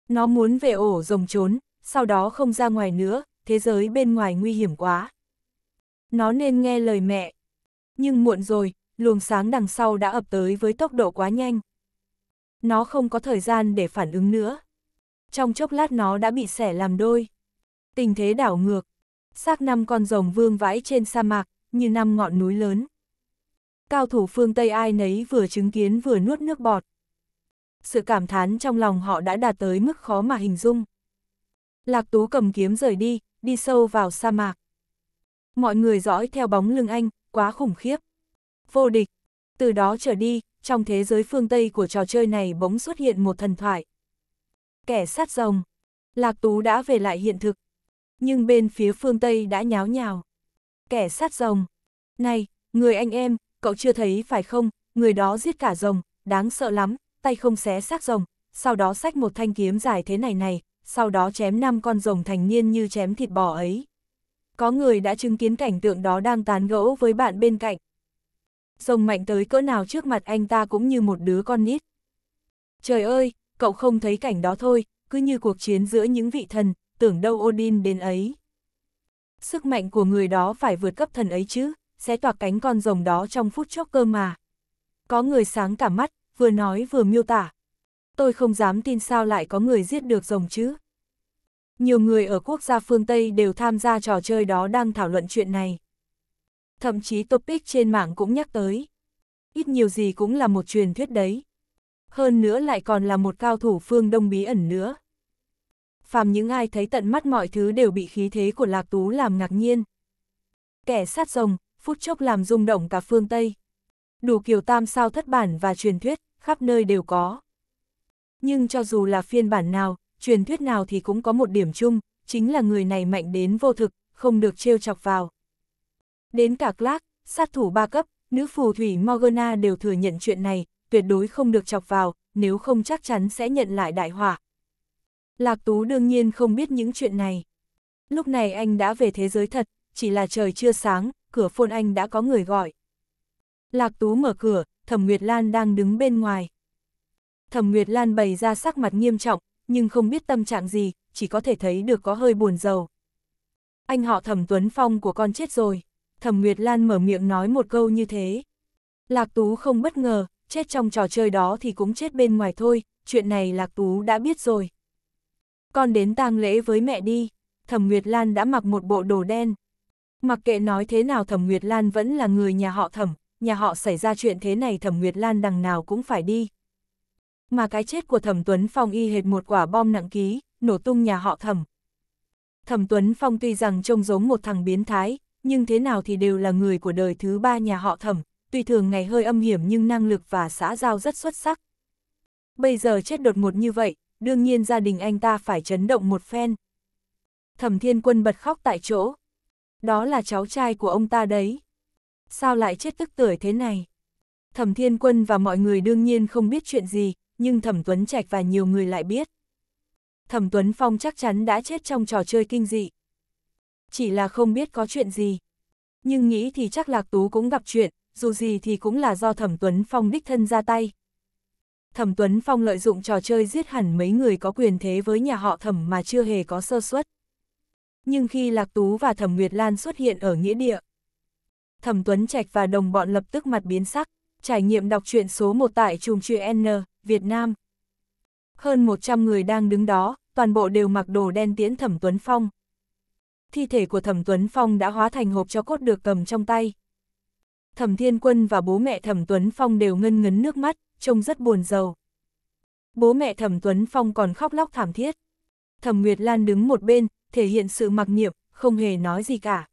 Nó muốn về ổ rồng trốn, sau đó không ra ngoài nữa, thế giới bên ngoài nguy hiểm quá. Nó nên nghe lời mẹ. Nhưng muộn rồi, luồng sáng đằng sau đã ập tới với tốc độ quá nhanh. Nó không có thời gian để phản ứng nữa. Trong chốc lát nó đã bị xẻ làm đôi. Tình thế đảo ngược. Xác năm con rồng vương vãi trên sa mạc, như năm ngọn núi lớn. Cao thủ phương Tây ai nấy vừa chứng kiến vừa nuốt nước bọt. Sự cảm thán trong lòng họ đã đạt tới mức khó mà hình dung. Lạc Tú cầm kiếm rời đi, đi sâu vào sa mạc. Mọi người dõi theo bóng lưng anh, quá khủng khiếp. Vô địch. Từ đó trở đi, trong thế giới phương Tây của trò chơi này bỗng xuất hiện một thần thoại. Kẻ sát rồng. Lạc Tú đã về lại hiện thực. Nhưng bên phía phương Tây đã nháo nhào. Kẻ sát rồng. Này, người anh em, cậu chưa thấy phải không, người đó giết cả rồng, đáng sợ lắm, tay không xé xác rồng, sau đó xách một thanh kiếm dài thế này này, sau đó chém năm con rồng thành niên như chém thịt bò ấy. Có người đã chứng kiến cảnh tượng đó đang tán gẫu với bạn bên cạnh rồng mạnh tới cỡ nào trước mặt anh ta cũng như một đứa con nít. Trời ơi, cậu không thấy cảnh đó thôi, cứ như cuộc chiến giữa những vị thần, tưởng đâu Odin đến ấy. Sức mạnh của người đó phải vượt cấp thần ấy chứ, sẽ toạc cánh con rồng đó trong phút chốc cơ mà. Có người sáng cả mắt, vừa nói vừa miêu tả. Tôi không dám tin sao lại có người giết được rồng chứ. Nhiều người ở quốc gia phương Tây đều tham gia trò chơi đó đang thảo luận chuyện này thậm chí topic trên mạng cũng nhắc tới. Ít nhiều gì cũng là một truyền thuyết đấy. Hơn nữa lại còn là một cao thủ phương đông bí ẩn nữa. Phàm những ai thấy tận mắt mọi thứ đều bị khí thế của Lạc Tú làm ngạc nhiên. Kẻ sát rồng, phút chốc làm rung động cả phương Tây. Đủ kiểu tam sao thất bản và truyền thuyết, khắp nơi đều có. Nhưng cho dù là phiên bản nào, truyền thuyết nào thì cũng có một điểm chung, chính là người này mạnh đến vô thực, không được trêu chọc vào. Đến cả Clark, sát thủ ba cấp, nữ phù thủy Morgana đều thừa nhận chuyện này, tuyệt đối không được chọc vào, nếu không chắc chắn sẽ nhận lại đại hỏa. Lạc Tú đương nhiên không biết những chuyện này. Lúc này anh đã về thế giới thật, chỉ là trời chưa sáng, cửa phôn anh đã có người gọi. Lạc Tú mở cửa, Thẩm Nguyệt Lan đang đứng bên ngoài. Thẩm Nguyệt Lan bày ra sắc mặt nghiêm trọng, nhưng không biết tâm trạng gì, chỉ có thể thấy được có hơi buồn rầu. Anh họ Thẩm Tuấn Phong của con chết rồi. Thẩm Nguyệt Lan mở miệng nói một câu như thế. Lạc Tú không bất ngờ, chết trong trò chơi đó thì cũng chết bên ngoài thôi, chuyện này Lạc Tú đã biết rồi. Con đến tang lễ với mẹ đi, Thẩm Nguyệt Lan đã mặc một bộ đồ đen. Mặc kệ nói thế nào Thẩm Nguyệt Lan vẫn là người nhà họ Thẩm, nhà họ xảy ra chuyện thế này Thẩm Nguyệt Lan đằng nào cũng phải đi. Mà cái chết của Thẩm Tuấn Phong y hệt một quả bom nặng ký, nổ tung nhà họ Thẩm. Thẩm Tuấn Phong tuy rằng trông giống một thằng biến thái, nhưng thế nào thì đều là người của đời thứ ba nhà họ thẩm, tuy thường ngày hơi âm hiểm nhưng năng lực và xã giao rất xuất sắc. Bây giờ chết đột ngột như vậy, đương nhiên gia đình anh ta phải chấn động một phen. Thẩm Thiên Quân bật khóc tại chỗ. Đó là cháu trai của ông ta đấy. Sao lại chết tức tuổi thế này? Thẩm Thiên Quân và mọi người đương nhiên không biết chuyện gì, nhưng Thẩm Tuấn Trạch và nhiều người lại biết. Thẩm Tuấn Phong chắc chắn đã chết trong trò chơi kinh dị chỉ là không biết có chuyện gì. Nhưng nghĩ thì chắc Lạc Tú cũng gặp chuyện, dù gì thì cũng là do Thẩm Tuấn Phong đích thân ra tay. Thẩm Tuấn Phong lợi dụng trò chơi giết hẳn mấy người có quyền thế với nhà họ Thẩm mà chưa hề có sơ suất. Nhưng khi Lạc Tú và Thẩm Nguyệt Lan xuất hiện ở nghĩa địa, Thẩm Tuấn Trạch và đồng bọn lập tức mặt biến sắc, trải nghiệm đọc truyện số 1 tại trùng Truyện N, Việt Nam. Hơn 100 người đang đứng đó, toàn bộ đều mặc đồ đen tiễn Thẩm Tuấn Phong thi thể của Thẩm Tuấn Phong đã hóa thành hộp cho cốt được cầm trong tay. Thẩm Thiên Quân và bố mẹ Thẩm Tuấn Phong đều ngân ngấn nước mắt, trông rất buồn rầu Bố mẹ Thẩm Tuấn Phong còn khóc lóc thảm thiết. Thẩm Nguyệt Lan đứng một bên, thể hiện sự mặc niệm, không hề nói gì cả.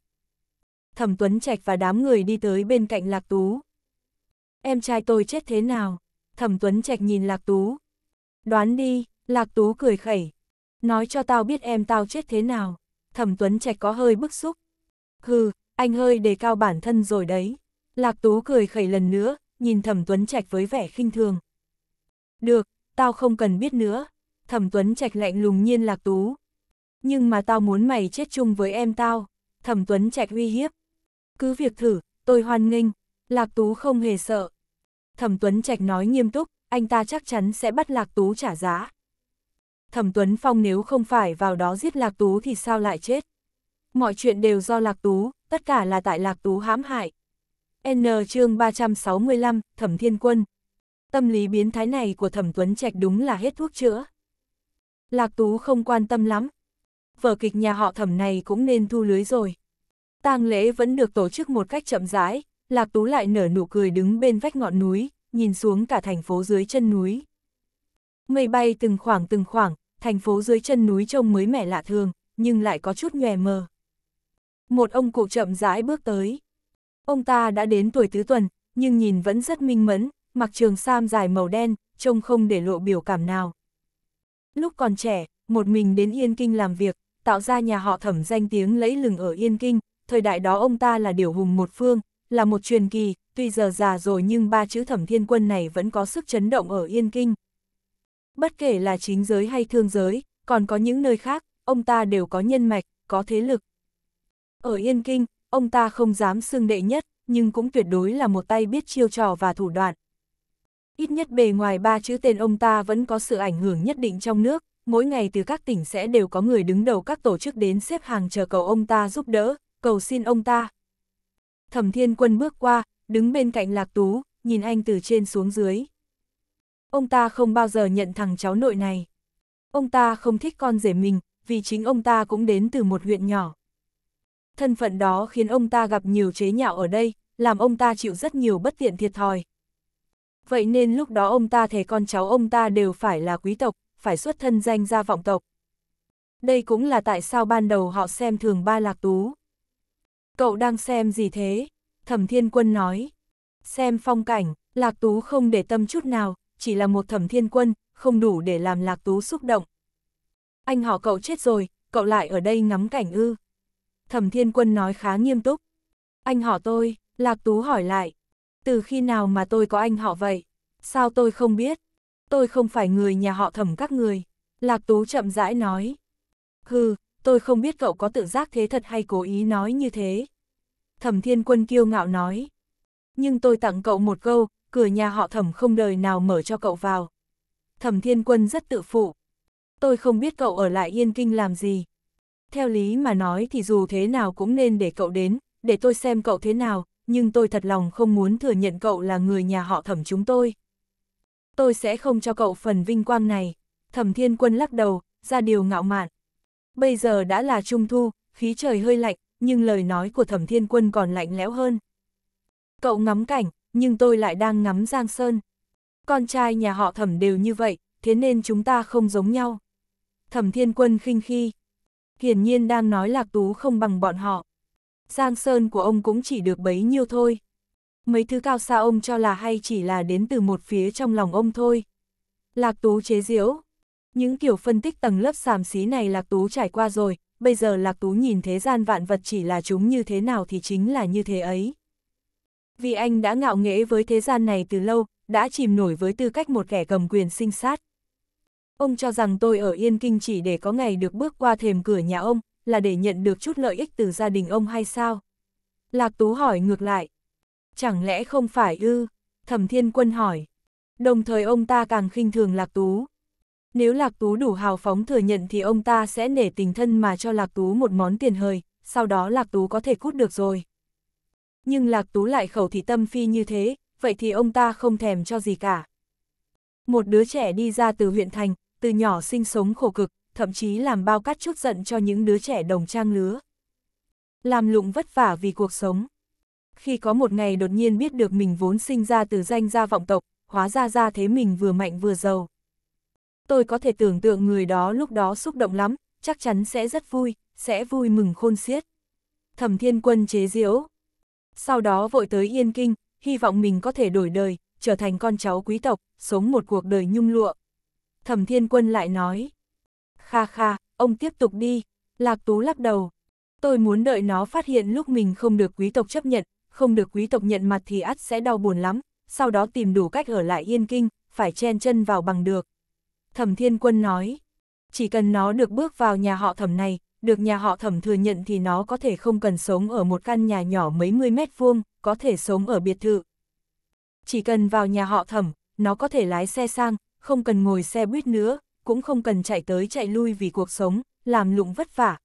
Thẩm Tuấn Trạch và đám người đi tới bên cạnh Lạc Tú. Em trai tôi chết thế nào? Thẩm Tuấn Trạch nhìn Lạc Tú. Đoán đi, Lạc Tú cười khẩy. Nói cho tao biết em tao chết thế nào thẩm tuấn trạch có hơi bức xúc. Hừ, anh hơi đề cao bản thân rồi đấy. Lạc Tú cười khẩy lần nữa, nhìn thẩm tuấn trạch với vẻ khinh thường. Được, tao không cần biết nữa. Thẩm tuấn trạch lạnh lùng nhiên Lạc Tú. Nhưng mà tao muốn mày chết chung với em tao. Thẩm tuấn trạch uy hiếp. Cứ việc thử, tôi hoan nghênh. Lạc Tú không hề sợ. Thẩm tuấn trạch nói nghiêm túc, anh ta chắc chắn sẽ bắt Lạc Tú trả giá. Thẩm Tuấn Phong nếu không phải vào đó giết Lạc Tú thì sao lại chết? Mọi chuyện đều do Lạc Tú, tất cả là tại Lạc Tú hãm hại. N chương 365, Thẩm Thiên Quân. Tâm lý biến thái này của Thẩm Tuấn Trạch đúng là hết thuốc chữa. Lạc Tú không quan tâm lắm. Vở kịch nhà họ Thẩm này cũng nên thu lưới rồi. tang lễ vẫn được tổ chức một cách chậm rãi, Lạc Tú lại nở nụ cười đứng bên vách ngọn núi, nhìn xuống cả thành phố dưới chân núi mây bay từng khoảng từng khoảng, thành phố dưới chân núi trông mới mẻ lạ thường, nhưng lại có chút nhòe mờ. Một ông cụ chậm rãi bước tới. Ông ta đã đến tuổi tứ tuần, nhưng nhìn vẫn rất minh mẫn, mặc trường sam dài màu đen, trông không để lộ biểu cảm nào. Lúc còn trẻ, một mình đến Yên Kinh làm việc, tạo ra nhà họ thẩm danh tiếng lẫy lừng ở Yên Kinh, thời đại đó ông ta là điều hùng một phương, là một truyền kỳ, tuy giờ già rồi nhưng ba chữ thẩm thiên quân này vẫn có sức chấn động ở Yên Kinh bất kể là chính giới hay thương giới, còn có những nơi khác, ông ta đều có nhân mạch, có thế lực. Ở Yên Kinh, ông ta không dám xưng đệ nhất, nhưng cũng tuyệt đối là một tay biết chiêu trò và thủ đoạn. Ít nhất bề ngoài ba chữ tên ông ta vẫn có sự ảnh hưởng nhất định trong nước, mỗi ngày từ các tỉnh sẽ đều có người đứng đầu các tổ chức đến xếp hàng chờ cầu ông ta giúp đỡ, cầu xin ông ta. Thẩm Thiên Quân bước qua, đứng bên cạnh Lạc Tú, nhìn anh từ trên xuống dưới. Ông ta không bao giờ nhận thằng cháu nội này. Ông ta không thích con rể mình, vì chính ông ta cũng đến từ một huyện nhỏ. Thân phận đó khiến ông ta gặp nhiều chế nhạo ở đây, làm ông ta chịu rất nhiều bất tiện thiệt thòi. Vậy nên lúc đó ông ta thề con cháu ông ta đều phải là quý tộc, phải xuất thân danh gia vọng tộc. Đây cũng là tại sao ban đầu họ xem thường ba lạc tú. Cậu đang xem gì thế? Thẩm Thiên Quân nói. Xem phong cảnh, lạc tú không để tâm chút nào, chỉ là một thẩm thiên quân, không đủ để làm lạc tú xúc động. Anh họ cậu chết rồi, cậu lại ở đây ngắm cảnh ư. Thẩm thiên quân nói khá nghiêm túc. Anh họ tôi, lạc tú hỏi lại. Từ khi nào mà tôi có anh họ vậy? Sao tôi không biết? Tôi không phải người nhà họ thẩm các người. Lạc tú chậm rãi nói. Hừ, tôi không biết cậu có tự giác thế thật hay cố ý nói như thế. Thẩm thiên quân kiêu ngạo nói. Nhưng tôi tặng cậu một câu, cửa nhà họ thẩm không đời nào mở cho cậu vào. Thẩm thiên quân rất tự phụ. Tôi không biết cậu ở lại yên kinh làm gì. Theo lý mà nói thì dù thế nào cũng nên để cậu đến, để tôi xem cậu thế nào, nhưng tôi thật lòng không muốn thừa nhận cậu là người nhà họ thẩm chúng tôi. Tôi sẽ không cho cậu phần vinh quang này. Thẩm thiên quân lắc đầu, ra điều ngạo mạn. Bây giờ đã là trung thu, khí trời hơi lạnh, nhưng lời nói của thẩm thiên quân còn lạnh lẽo hơn. Cậu ngắm cảnh, nhưng tôi lại đang ngắm Giang Sơn. Con trai nhà họ thẩm đều như vậy, thế nên chúng ta không giống nhau. Thẩm thiên quân khinh khi, hiển nhiên đang nói lạc tú không bằng bọn họ. Giang Sơn của ông cũng chỉ được bấy nhiêu thôi. Mấy thứ cao xa ông cho là hay chỉ là đến từ một phía trong lòng ông thôi. Lạc tú chế diễu. Những kiểu phân tích tầng lớp xàm xí này lạc tú trải qua rồi, bây giờ lạc tú nhìn thế gian vạn vật chỉ là chúng như thế nào thì chính là như thế ấy vì anh đã ngạo nghễ với thế gian này từ lâu, đã chìm nổi với tư cách một kẻ cầm quyền sinh sát. Ông cho rằng tôi ở Yên Kinh chỉ để có ngày được bước qua thềm cửa nhà ông, là để nhận được chút lợi ích từ gia đình ông hay sao? Lạc Tú hỏi ngược lại. Chẳng lẽ không phải ư? Thẩm Thiên Quân hỏi. Đồng thời ông ta càng khinh thường Lạc Tú. Nếu Lạc Tú đủ hào phóng thừa nhận thì ông ta sẽ nể tình thân mà cho Lạc Tú một món tiền hời, sau đó Lạc Tú có thể cút được rồi nhưng Lạc Tú lại khẩu thị tâm phi như thế, vậy thì ông ta không thèm cho gì cả. Một đứa trẻ đi ra từ huyện thành, từ nhỏ sinh sống khổ cực, thậm chí làm bao cát chút giận cho những đứa trẻ đồng trang lứa. Làm lụng vất vả vì cuộc sống. Khi có một ngày đột nhiên biết được mình vốn sinh ra từ danh gia vọng tộc, hóa ra ra thế mình vừa mạnh vừa giàu. Tôi có thể tưởng tượng người đó lúc đó xúc động lắm, chắc chắn sẽ rất vui, sẽ vui mừng khôn xiết. Thẩm Thiên Quân chế giễu, sau đó vội tới Yên Kinh, hy vọng mình có thể đổi đời, trở thành con cháu quý tộc, sống một cuộc đời nhung lụa. Thẩm Thiên Quân lại nói, kha kha, ông tiếp tục đi, Lạc Tú lắc đầu. Tôi muốn đợi nó phát hiện lúc mình không được quý tộc chấp nhận, không được quý tộc nhận mặt thì ắt sẽ đau buồn lắm, sau đó tìm đủ cách ở lại Yên Kinh, phải chen chân vào bằng được. Thẩm Thiên Quân nói, chỉ cần nó được bước vào nhà họ thẩm này, được nhà họ thẩm thừa nhận thì nó có thể không cần sống ở một căn nhà nhỏ mấy mươi mét vuông, có thể sống ở biệt thự. Chỉ cần vào nhà họ thẩm, nó có thể lái xe sang, không cần ngồi xe buýt nữa, cũng không cần chạy tới chạy lui vì cuộc sống, làm lụng vất vả.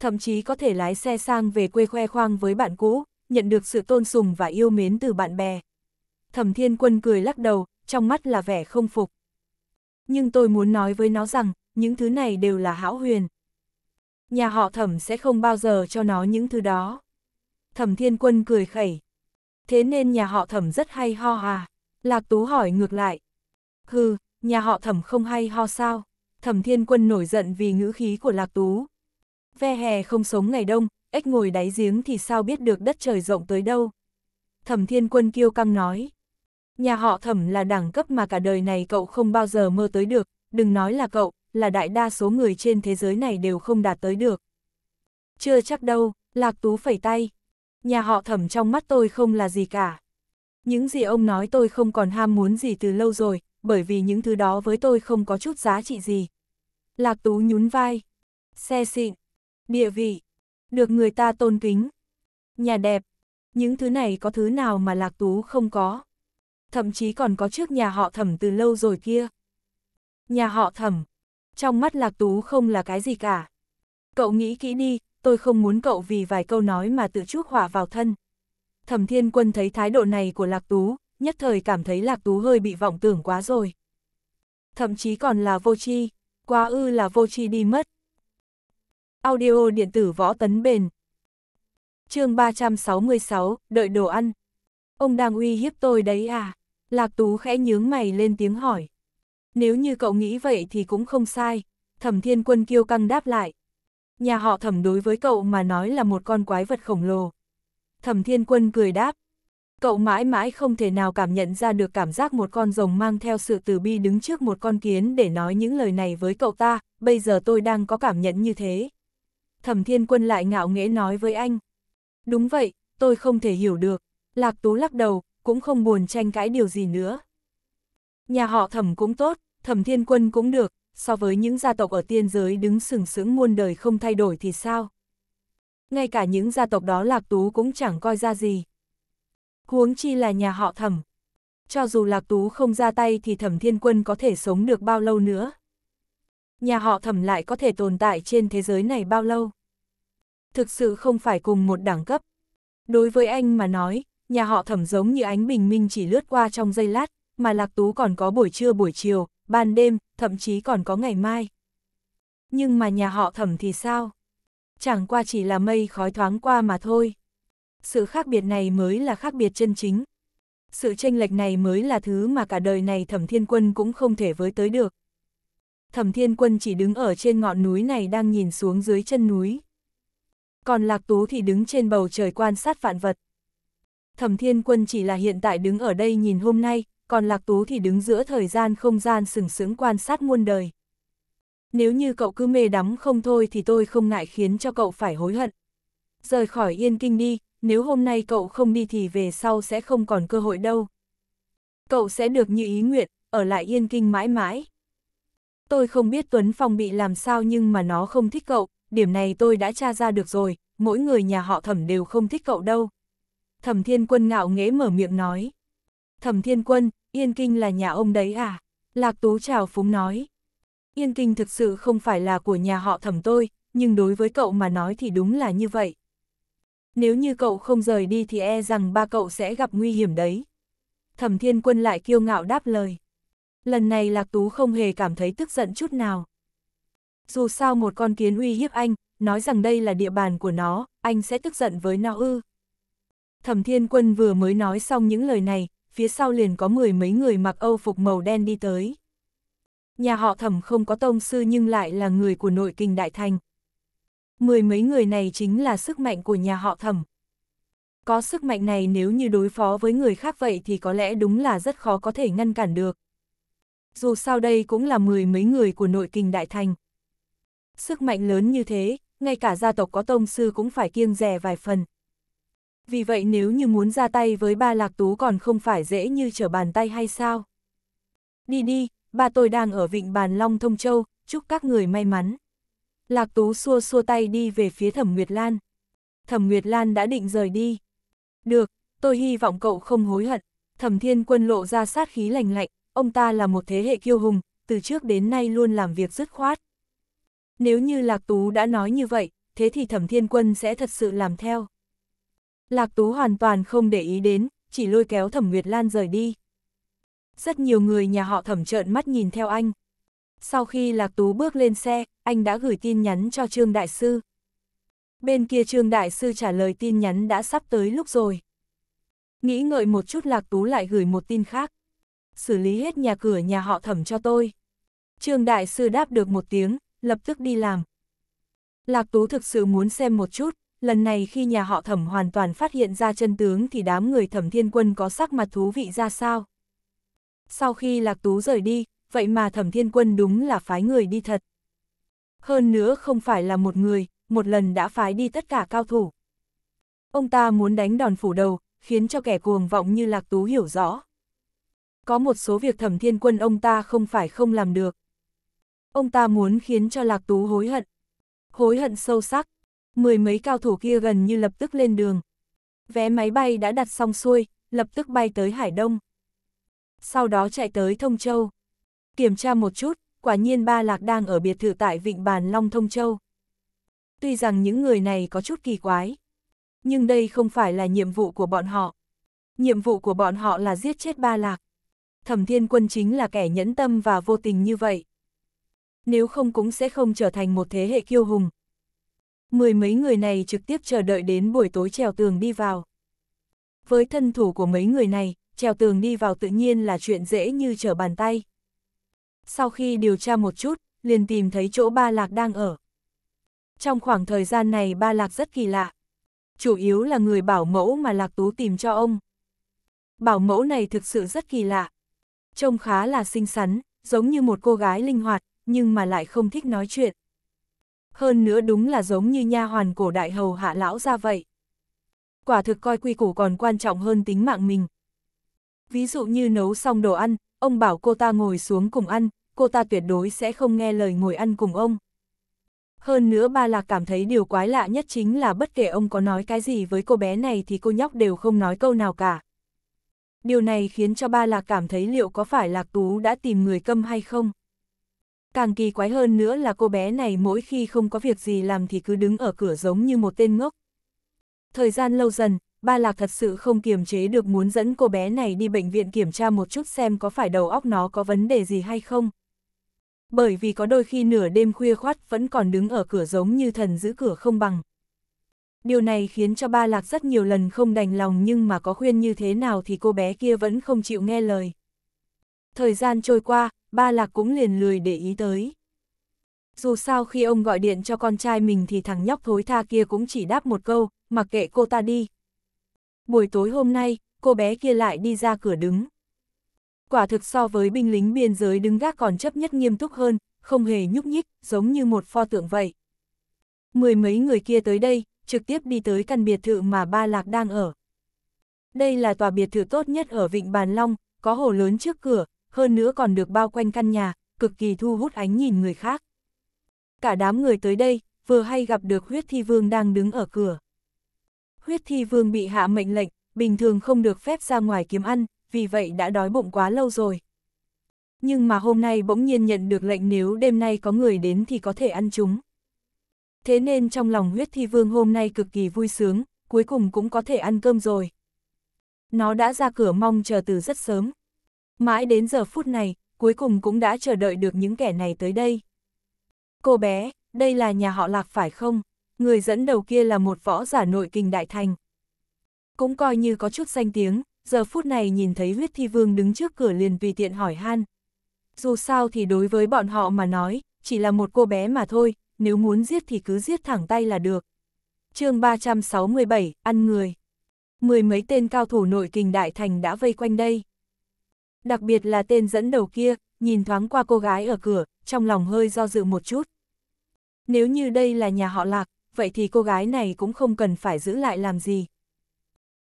Thậm chí có thể lái xe sang về quê khoe khoang với bạn cũ, nhận được sự tôn sùng và yêu mến từ bạn bè. Thẩm Thiên Quân cười lắc đầu, trong mắt là vẻ không phục. Nhưng tôi muốn nói với nó rằng, những thứ này đều là hão huyền. Nhà họ thẩm sẽ không bao giờ cho nó những thứ đó. Thẩm thiên quân cười khẩy. Thế nên nhà họ thẩm rất hay ho à? Lạc Tú hỏi ngược lại. Hừ, nhà họ thẩm không hay ho sao? Thẩm thiên quân nổi giận vì ngữ khí của Lạc Tú. Ve hè không sống ngày đông, ếch ngồi đáy giếng thì sao biết được đất trời rộng tới đâu? Thẩm thiên quân kêu căng nói. Nhà họ thẩm là đẳng cấp mà cả đời này cậu không bao giờ mơ tới được, đừng nói là cậu, là đại đa số người trên thế giới này đều không đạt tới được. Chưa chắc đâu, Lạc Tú phẩy tay. Nhà họ thẩm trong mắt tôi không là gì cả. Những gì ông nói tôi không còn ham muốn gì từ lâu rồi, bởi vì những thứ đó với tôi không có chút giá trị gì. Lạc Tú nhún vai. Xe xịn. Địa vị. Được người ta tôn kính. Nhà đẹp. Những thứ này có thứ nào mà Lạc Tú không có. Thậm chí còn có trước nhà họ thẩm từ lâu rồi kia. Nhà họ thẩm, trong mắt Lạc Tú không là cái gì cả. Cậu nghĩ kỹ đi, tôi không muốn cậu vì vài câu nói mà tự chuốc hỏa vào thân. Thẩm Thiên Quân thấy thái độ này của Lạc Tú, nhất thời cảm thấy Lạc Tú hơi bị vọng tưởng quá rồi. Thậm chí còn là vô tri, quá ư là vô tri đi mất. Audio điện tử võ tấn bền. chương 366, đợi đồ ăn. Ông đang uy hiếp tôi đấy à? Lạc Tú khẽ nhướng mày lên tiếng hỏi. Nếu như cậu nghĩ vậy thì cũng không sai, thẩm thiên quân kiêu căng đáp lại. Nhà họ thẩm đối với cậu mà nói là một con quái vật khổng lồ. Thẩm thiên quân cười đáp. Cậu mãi mãi không thể nào cảm nhận ra được cảm giác một con rồng mang theo sự từ bi đứng trước một con kiến để nói những lời này với cậu ta, bây giờ tôi đang có cảm nhận như thế. Thẩm thiên quân lại ngạo nghễ nói với anh. Đúng vậy, tôi không thể hiểu được. Lạc Tú lắc đầu, cũng không buồn tranh cãi điều gì nữa. Nhà họ thẩm cũng tốt, thẩm thiên quân cũng được, so với những gia tộc ở tiên giới đứng sừng sững muôn đời không thay đổi thì sao? Ngay cả những gia tộc đó lạc tú cũng chẳng coi ra gì. Huống chi là nhà họ thẩm. Cho dù lạc tú không ra tay thì thẩm thiên quân có thể sống được bao lâu nữa? Nhà họ thẩm lại có thể tồn tại trên thế giới này bao lâu? Thực sự không phải cùng một đẳng cấp. Đối với anh mà nói, nhà họ thẩm giống như ánh bình minh chỉ lướt qua trong giây lát, mà lạc tú còn có buổi trưa buổi chiều, ban đêm, thậm chí còn có ngày mai. Nhưng mà nhà họ thẩm thì sao? Chẳng qua chỉ là mây khói thoáng qua mà thôi. Sự khác biệt này mới là khác biệt chân chính. Sự tranh lệch này mới là thứ mà cả đời này thẩm thiên quân cũng không thể với tới được. Thẩm thiên quân chỉ đứng ở trên ngọn núi này đang nhìn xuống dưới chân núi. Còn lạc tú thì đứng trên bầu trời quan sát vạn vật. Thẩm thiên quân chỉ là hiện tại đứng ở đây nhìn hôm nay, còn Lạc Tú thì đứng giữa thời gian không gian sừng sững quan sát muôn đời. Nếu như cậu cứ mê đắm không thôi thì tôi không ngại khiến cho cậu phải hối hận. Rời khỏi yên kinh đi, nếu hôm nay cậu không đi thì về sau sẽ không còn cơ hội đâu. Cậu sẽ được như ý nguyện, ở lại yên kinh mãi mãi. Tôi không biết Tuấn Phong bị làm sao nhưng mà nó không thích cậu, điểm này tôi đã tra ra được rồi, mỗi người nhà họ thẩm đều không thích cậu đâu. Thẩm Thiên Quân ngạo nghễ mở miệng nói. Thẩm Thiên Quân, Yên Kinh là nhà ông đấy à? Lạc Tú chào phúng nói. Yên Kinh thực sự không phải là của nhà họ thẩm tôi, nhưng đối với cậu mà nói thì đúng là như vậy. Nếu như cậu không rời đi thì e rằng ba cậu sẽ gặp nguy hiểm đấy. Thẩm Thiên Quân lại kiêu ngạo đáp lời. Lần này Lạc Tú không hề cảm thấy tức giận chút nào. Dù sao một con kiến uy hiếp anh, nói rằng đây là địa bàn của nó, anh sẽ tức giận với nó ư. Thẩm Thiên Quân vừa mới nói xong những lời này, phía sau liền có mười mấy người mặc Âu phục màu đen đi tới. Nhà họ thẩm không có tông sư nhưng lại là người của nội kinh đại thành. Mười mấy người này chính là sức mạnh của nhà họ thẩm. Có sức mạnh này nếu như đối phó với người khác vậy thì có lẽ đúng là rất khó có thể ngăn cản được. Dù sao đây cũng là mười mấy người của nội kinh đại thành. Sức mạnh lớn như thế, ngay cả gia tộc có tông sư cũng phải kiêng rè vài phần vì vậy nếu như muốn ra tay với ba lạc tú còn không phải dễ như trở bàn tay hay sao? Đi đi, ba tôi đang ở vịnh Bàn Long Thông Châu, chúc các người may mắn. Lạc tú xua xua tay đi về phía Thẩm Nguyệt Lan. Thẩm Nguyệt Lan đã định rời đi. Được, tôi hy vọng cậu không hối hận. Thẩm Thiên Quân lộ ra sát khí lành lạnh, ông ta là một thế hệ kiêu hùng, từ trước đến nay luôn làm việc dứt khoát. Nếu như Lạc Tú đã nói như vậy, thế thì Thẩm Thiên Quân sẽ thật sự làm theo. Lạc Tú hoàn toàn không để ý đến, chỉ lôi kéo Thẩm Nguyệt Lan rời đi. Rất nhiều người nhà họ Thẩm trợn mắt nhìn theo anh. Sau khi Lạc Tú bước lên xe, anh đã gửi tin nhắn cho Trương Đại Sư. Bên kia Trương Đại Sư trả lời tin nhắn đã sắp tới lúc rồi. Nghĩ ngợi một chút Lạc Tú lại gửi một tin khác. Xử lý hết nhà cửa nhà họ Thẩm cho tôi. Trương Đại Sư đáp được một tiếng, lập tức đi làm. Lạc Tú thực sự muốn xem một chút, lần này khi nhà họ thẩm hoàn toàn phát hiện ra chân tướng thì đám người thẩm thiên quân có sắc mặt thú vị ra sao. Sau khi Lạc Tú rời đi, vậy mà thẩm thiên quân đúng là phái người đi thật. Hơn nữa không phải là một người, một lần đã phái đi tất cả cao thủ. Ông ta muốn đánh đòn phủ đầu, khiến cho kẻ cuồng vọng như Lạc Tú hiểu rõ. Có một số việc thẩm thiên quân ông ta không phải không làm được. Ông ta muốn khiến cho Lạc Tú hối hận. Hối hận sâu sắc mười mấy cao thủ kia gần như lập tức lên đường. Vé máy bay đã đặt xong xuôi, lập tức bay tới Hải Đông. Sau đó chạy tới Thông Châu. Kiểm tra một chút, quả nhiên ba lạc đang ở biệt thự tại Vịnh Bàn Long Thông Châu. Tuy rằng những người này có chút kỳ quái, nhưng đây không phải là nhiệm vụ của bọn họ. Nhiệm vụ của bọn họ là giết chết ba lạc. Thẩm Thiên Quân chính là kẻ nhẫn tâm và vô tình như vậy. Nếu không cũng sẽ không trở thành một thế hệ kiêu hùng, Mười mấy người này trực tiếp chờ đợi đến buổi tối trèo tường đi vào. Với thân thủ của mấy người này, trèo tường đi vào tự nhiên là chuyện dễ như trở bàn tay. Sau khi điều tra một chút, liền tìm thấy chỗ ba lạc đang ở. Trong khoảng thời gian này ba lạc rất kỳ lạ. Chủ yếu là người bảo mẫu mà lạc tú tìm cho ông. Bảo mẫu này thực sự rất kỳ lạ. Trông khá là xinh xắn, giống như một cô gái linh hoạt, nhưng mà lại không thích nói chuyện hơn nữa đúng là giống như nha hoàn cổ đại hầu hạ lão ra vậy. Quả thực coi quy củ còn quan trọng hơn tính mạng mình. Ví dụ như nấu xong đồ ăn, ông bảo cô ta ngồi xuống cùng ăn, cô ta tuyệt đối sẽ không nghe lời ngồi ăn cùng ông. Hơn nữa ba lạc cảm thấy điều quái lạ nhất chính là bất kể ông có nói cái gì với cô bé này thì cô nhóc đều không nói câu nào cả. Điều này khiến cho ba lạc cảm thấy liệu có phải lạc tú đã tìm người câm hay không. Càng kỳ quái hơn nữa là cô bé này mỗi khi không có việc gì làm thì cứ đứng ở cửa giống như một tên ngốc. Thời gian lâu dần, ba lạc thật sự không kiềm chế được muốn dẫn cô bé này đi bệnh viện kiểm tra một chút xem có phải đầu óc nó có vấn đề gì hay không. Bởi vì có đôi khi nửa đêm khuya khoát vẫn còn đứng ở cửa giống như thần giữ cửa không bằng. Điều này khiến cho ba lạc rất nhiều lần không đành lòng nhưng mà có khuyên như thế nào thì cô bé kia vẫn không chịu nghe lời thời gian trôi qua, ba lạc cũng liền lười để ý tới. Dù sao khi ông gọi điện cho con trai mình thì thằng nhóc thối tha kia cũng chỉ đáp một câu, mặc kệ cô ta đi. Buổi tối hôm nay, cô bé kia lại đi ra cửa đứng. Quả thực so với binh lính biên giới đứng gác còn chấp nhất nghiêm túc hơn, không hề nhúc nhích, giống như một pho tượng vậy. Mười mấy người kia tới đây, trực tiếp đi tới căn biệt thự mà Ba Lạc đang ở. Đây là tòa biệt thự tốt nhất ở Vịnh Bàn Long, có hồ lớn trước cửa, hơn nữa còn được bao quanh căn nhà, cực kỳ thu hút ánh nhìn người khác. Cả đám người tới đây, vừa hay gặp được huyết thi vương đang đứng ở cửa. Huyết thi vương bị hạ mệnh lệnh, bình thường không được phép ra ngoài kiếm ăn, vì vậy đã đói bụng quá lâu rồi. Nhưng mà hôm nay bỗng nhiên nhận được lệnh nếu đêm nay có người đến thì có thể ăn chúng. Thế nên trong lòng huyết thi vương hôm nay cực kỳ vui sướng, cuối cùng cũng có thể ăn cơm rồi. Nó đã ra cửa mong chờ từ rất sớm, Mãi đến giờ phút này, cuối cùng cũng đã chờ đợi được những kẻ này tới đây. Cô bé, đây là nhà họ Lạc phải không? Người dẫn đầu kia là một võ giả nội kinh đại thành. Cũng coi như có chút danh tiếng, giờ phút này nhìn thấy huyết thi vương đứng trước cửa liền tùy tiện hỏi han. Dù sao thì đối với bọn họ mà nói, chỉ là một cô bé mà thôi, nếu muốn giết thì cứ giết thẳng tay là được. chương 367, ăn người. Mười mấy tên cao thủ nội kinh đại thành đã vây quanh đây đặc biệt là tên dẫn đầu kia, nhìn thoáng qua cô gái ở cửa, trong lòng hơi do dự một chút. Nếu như đây là nhà họ Lạc, vậy thì cô gái này cũng không cần phải giữ lại làm gì.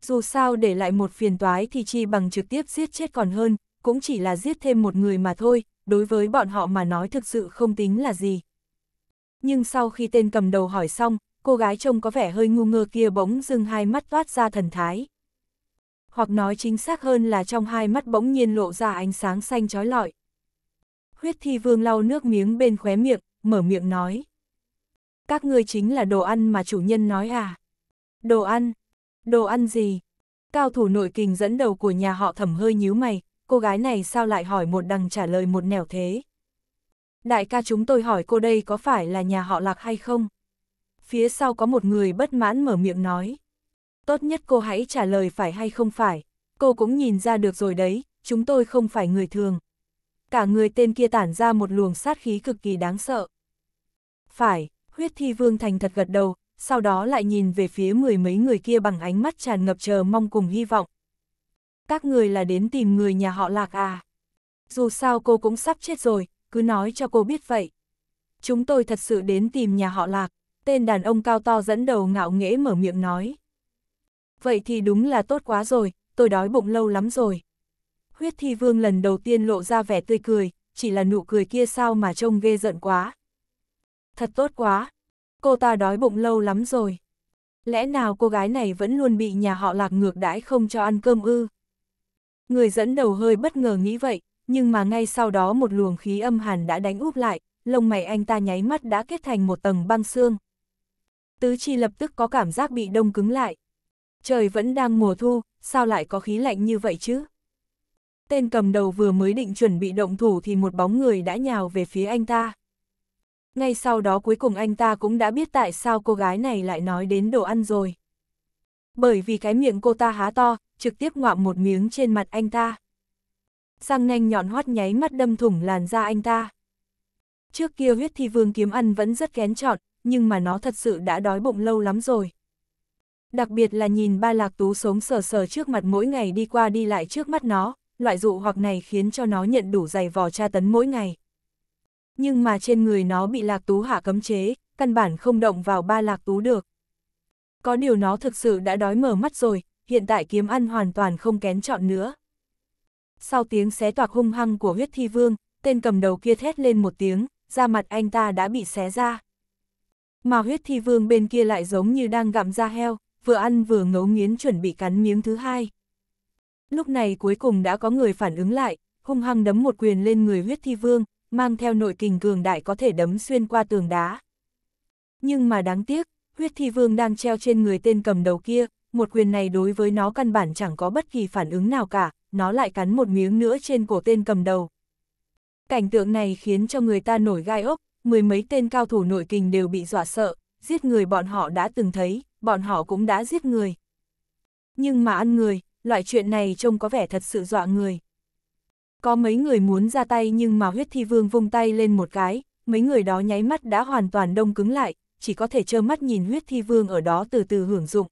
Dù sao để lại một phiền toái thì chi bằng trực tiếp giết chết còn hơn, cũng chỉ là giết thêm một người mà thôi, đối với bọn họ mà nói thực sự không tính là gì. Nhưng sau khi tên cầm đầu hỏi xong, cô gái trông có vẻ hơi ngu ngơ kia bỗng dưng hai mắt toát ra thần thái hoặc nói chính xác hơn là trong hai mắt bỗng nhiên lộ ra ánh sáng xanh trói lọi. Huyết thi vương lau nước miếng bên khóe miệng, mở miệng nói. Các ngươi chính là đồ ăn mà chủ nhân nói à? Đồ ăn? Đồ ăn gì? Cao thủ nội kình dẫn đầu của nhà họ thẩm hơi nhíu mày, cô gái này sao lại hỏi một đằng trả lời một nẻo thế? Đại ca chúng tôi hỏi cô đây có phải là nhà họ lạc hay không? Phía sau có một người bất mãn mở miệng nói. Tốt nhất cô hãy trả lời phải hay không phải. Cô cũng nhìn ra được rồi đấy, chúng tôi không phải người thường. Cả người tên kia tản ra một luồng sát khí cực kỳ đáng sợ. Phải, huyết thi vương thành thật gật đầu, sau đó lại nhìn về phía mười mấy người kia bằng ánh mắt tràn ngập chờ mong cùng hy vọng. Các người là đến tìm người nhà họ lạc à? Dù sao cô cũng sắp chết rồi, cứ nói cho cô biết vậy. Chúng tôi thật sự đến tìm nhà họ lạc, tên đàn ông cao to dẫn đầu ngạo nghễ mở miệng nói vậy thì đúng là tốt quá rồi, tôi đói bụng lâu lắm rồi. Huyết thi vương lần đầu tiên lộ ra vẻ tươi cười, chỉ là nụ cười kia sao mà trông ghê giận quá. Thật tốt quá, cô ta đói bụng lâu lắm rồi. Lẽ nào cô gái này vẫn luôn bị nhà họ lạc ngược đãi không cho ăn cơm ư? Người dẫn đầu hơi bất ngờ nghĩ vậy, nhưng mà ngay sau đó một luồng khí âm hàn đã đánh úp lại, lông mày anh ta nháy mắt đã kết thành một tầng băng xương. Tứ chi lập tức có cảm giác bị đông cứng lại, Trời vẫn đang mùa thu, sao lại có khí lạnh như vậy chứ? Tên cầm đầu vừa mới định chuẩn bị động thủ thì một bóng người đã nhào về phía anh ta. Ngay sau đó cuối cùng anh ta cũng đã biết tại sao cô gái này lại nói đến đồ ăn rồi. Bởi vì cái miệng cô ta há to, trực tiếp ngoạm một miếng trên mặt anh ta. Sang nanh nhọn hoắt nháy mắt đâm thủng làn da anh ta. Trước kia huyết thi vương kiếm ăn vẫn rất kén chọn, nhưng mà nó thật sự đã đói bụng lâu lắm rồi. Đặc biệt là nhìn ba lạc tú sống sờ sờ trước mặt mỗi ngày đi qua đi lại trước mắt nó, loại dụ hoặc này khiến cho nó nhận đủ giày vò tra tấn mỗi ngày. Nhưng mà trên người nó bị lạc tú hạ cấm chế, căn bản không động vào ba lạc tú được. Có điều nó thực sự đã đói mở mắt rồi, hiện tại kiếm ăn hoàn toàn không kén chọn nữa. Sau tiếng xé toạc hung hăng của huyết thi vương, tên cầm đầu kia thét lên một tiếng, da mặt anh ta đã bị xé ra. Mà huyết thi vương bên kia lại giống như đang gặm da heo, vừa ăn vừa ngấu nghiến chuẩn bị cắn miếng thứ hai. Lúc này cuối cùng đã có người phản ứng lại, hung hăng đấm một quyền lên người huyết thi vương, mang theo nội kình cường đại có thể đấm xuyên qua tường đá. Nhưng mà đáng tiếc, huyết thi vương đang treo trên người tên cầm đầu kia, một quyền này đối với nó căn bản chẳng có bất kỳ phản ứng nào cả, nó lại cắn một miếng nữa trên cổ tên cầm đầu. Cảnh tượng này khiến cho người ta nổi gai ốc, mười mấy tên cao thủ nội kình đều bị dọa sợ, giết người bọn họ đã từng thấy bọn họ cũng đã giết người. Nhưng mà ăn người, loại chuyện này trông có vẻ thật sự dọa người. Có mấy người muốn ra tay nhưng mà huyết thi vương vung tay lên một cái, mấy người đó nháy mắt đã hoàn toàn đông cứng lại, chỉ có thể trơ mắt nhìn huyết thi vương ở đó từ từ hưởng dụng.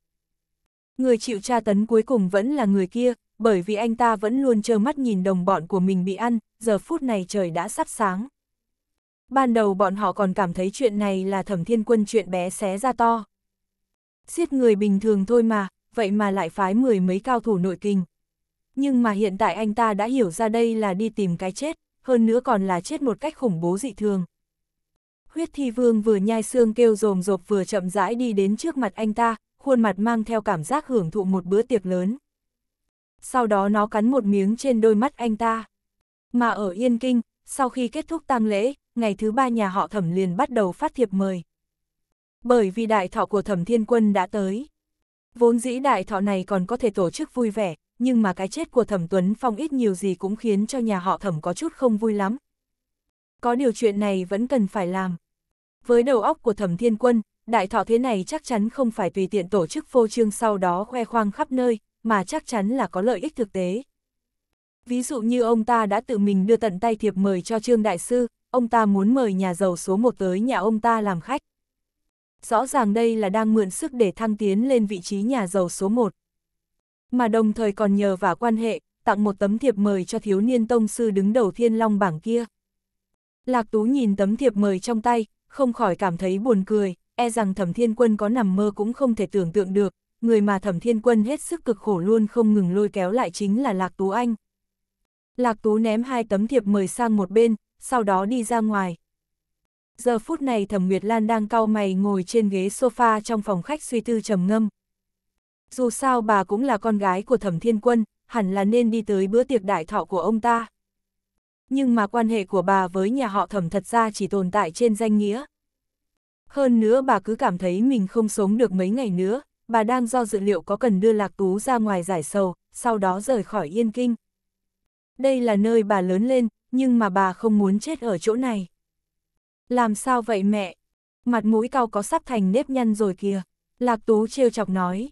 Người chịu tra tấn cuối cùng vẫn là người kia, bởi vì anh ta vẫn luôn trơ mắt nhìn đồng bọn của mình bị ăn, giờ phút này trời đã sắp sáng. Ban đầu bọn họ còn cảm thấy chuyện này là thẩm thiên quân chuyện bé xé ra to. Giết người bình thường thôi mà, vậy mà lại phái mười mấy cao thủ nội kinh. Nhưng mà hiện tại anh ta đã hiểu ra đây là đi tìm cái chết, hơn nữa còn là chết một cách khủng bố dị thường. Huyết thi vương vừa nhai xương kêu rồm rộp vừa chậm rãi đi đến trước mặt anh ta, khuôn mặt mang theo cảm giác hưởng thụ một bữa tiệc lớn. Sau đó nó cắn một miếng trên đôi mắt anh ta. Mà ở Yên Kinh, sau khi kết thúc tang lễ, ngày thứ ba nhà họ thẩm liền bắt đầu phát thiệp mời. Bởi vì đại thọ của thẩm thiên quân đã tới. Vốn dĩ đại thọ này còn có thể tổ chức vui vẻ, nhưng mà cái chết của thẩm Tuấn Phong ít nhiều gì cũng khiến cho nhà họ thẩm có chút không vui lắm. Có điều chuyện này vẫn cần phải làm. Với đầu óc của thẩm thiên quân, đại thọ thế này chắc chắn không phải tùy tiện tổ chức phô trương sau đó khoe khoang khắp nơi, mà chắc chắn là có lợi ích thực tế. Ví dụ như ông ta đã tự mình đưa tận tay thiệp mời cho Trương Đại Sư, ông ta muốn mời nhà giàu số một tới nhà ông ta làm khách rõ ràng đây là đang mượn sức để thăng tiến lên vị trí nhà giàu số 1. Mà đồng thời còn nhờ vào quan hệ, tặng một tấm thiệp mời cho thiếu niên tông sư đứng đầu thiên long bảng kia. Lạc Tú nhìn tấm thiệp mời trong tay, không khỏi cảm thấy buồn cười, e rằng thẩm thiên quân có nằm mơ cũng không thể tưởng tượng được, người mà thẩm thiên quân hết sức cực khổ luôn không ngừng lôi kéo lại chính là Lạc Tú Anh. Lạc Tú ném hai tấm thiệp mời sang một bên, sau đó đi ra ngoài giờ phút này Thẩm Nguyệt Lan đang cau mày ngồi trên ghế sofa trong phòng khách suy tư trầm ngâm. Dù sao bà cũng là con gái của Thẩm Thiên Quân, hẳn là nên đi tới bữa tiệc đại thọ của ông ta. Nhưng mà quan hệ của bà với nhà họ Thẩm thật ra chỉ tồn tại trên danh nghĩa. Hơn nữa bà cứ cảm thấy mình không sống được mấy ngày nữa, bà đang do dự liệu có cần đưa Lạc Tú ra ngoài giải sầu, sau đó rời khỏi Yên Kinh. Đây là nơi bà lớn lên, nhưng mà bà không muốn chết ở chỗ này. Làm sao vậy mẹ? Mặt mũi cao có sắp thành nếp nhăn rồi kìa. Lạc Tú trêu chọc nói.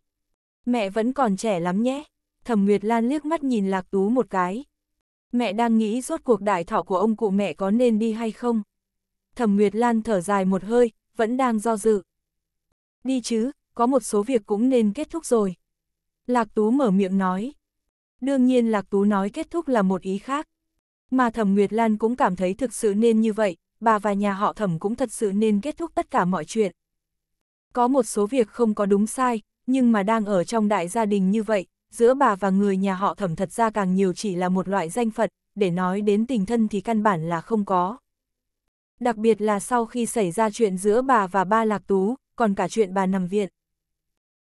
Mẹ vẫn còn trẻ lắm nhé. Thẩm Nguyệt Lan liếc mắt nhìn Lạc Tú một cái. Mẹ đang nghĩ rốt cuộc đại thọ của ông cụ mẹ có nên đi hay không? Thẩm Nguyệt Lan thở dài một hơi, vẫn đang do dự. Đi chứ, có một số việc cũng nên kết thúc rồi. Lạc Tú mở miệng nói. Đương nhiên Lạc Tú nói kết thúc là một ý khác. Mà Thẩm Nguyệt Lan cũng cảm thấy thực sự nên như vậy, bà và nhà họ thẩm cũng thật sự nên kết thúc tất cả mọi chuyện. Có một số việc không có đúng sai, nhưng mà đang ở trong đại gia đình như vậy, giữa bà và người nhà họ thẩm thật ra càng nhiều chỉ là một loại danh phật, để nói đến tình thân thì căn bản là không có. Đặc biệt là sau khi xảy ra chuyện giữa bà và ba Lạc Tú, còn cả chuyện bà nằm viện.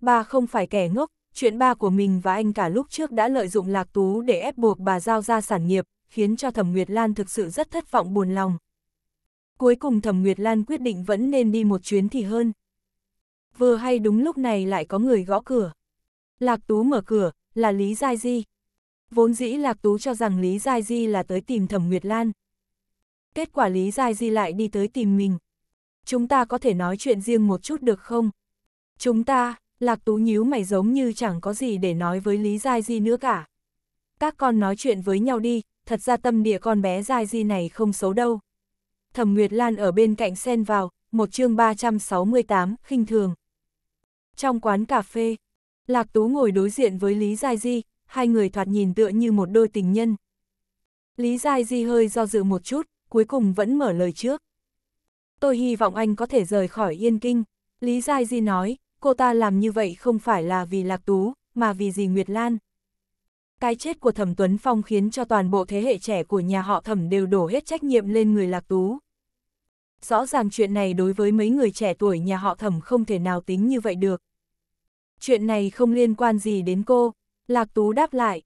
Bà không phải kẻ ngốc, chuyện ba của mình và anh cả lúc trước đã lợi dụng Lạc Tú để ép buộc bà giao ra sản nghiệp, khiến cho Thẩm Nguyệt Lan thực sự rất thất vọng buồn lòng cuối cùng Thẩm Nguyệt Lan quyết định vẫn nên đi một chuyến thì hơn. Vừa hay đúng lúc này lại có người gõ cửa. Lạc Tú mở cửa, là Lý Giai Di. Vốn dĩ Lạc Tú cho rằng Lý Giai Di là tới tìm Thẩm Nguyệt Lan. Kết quả Lý Giai Di lại đi tới tìm mình. Chúng ta có thể nói chuyện riêng một chút được không? Chúng ta, Lạc Tú nhíu mày giống như chẳng có gì để nói với Lý Giai Di nữa cả. Các con nói chuyện với nhau đi, thật ra tâm địa con bé Giai Di này không xấu đâu. Thẩm Nguyệt Lan ở bên cạnh xen vào, một chương 368, khinh thường. Trong quán cà phê, Lạc Tú ngồi đối diện với Lý Giai Di, hai người thoạt nhìn tựa như một đôi tình nhân. Lý Giai Di hơi do dự một chút, cuối cùng vẫn mở lời trước. Tôi hy vọng anh có thể rời khỏi Yên Kinh. Lý Giai Di nói, cô ta làm như vậy không phải là vì Lạc Tú, mà vì dì Nguyệt Lan. Cái chết của Thẩm Tuấn Phong khiến cho toàn bộ thế hệ trẻ của nhà họ Thẩm đều đổ hết trách nhiệm lên người Lạc Tú. Rõ ràng chuyện này đối với mấy người trẻ tuổi nhà họ thẩm không thể nào tính như vậy được. Chuyện này không liên quan gì đến cô. Lạc Tú đáp lại.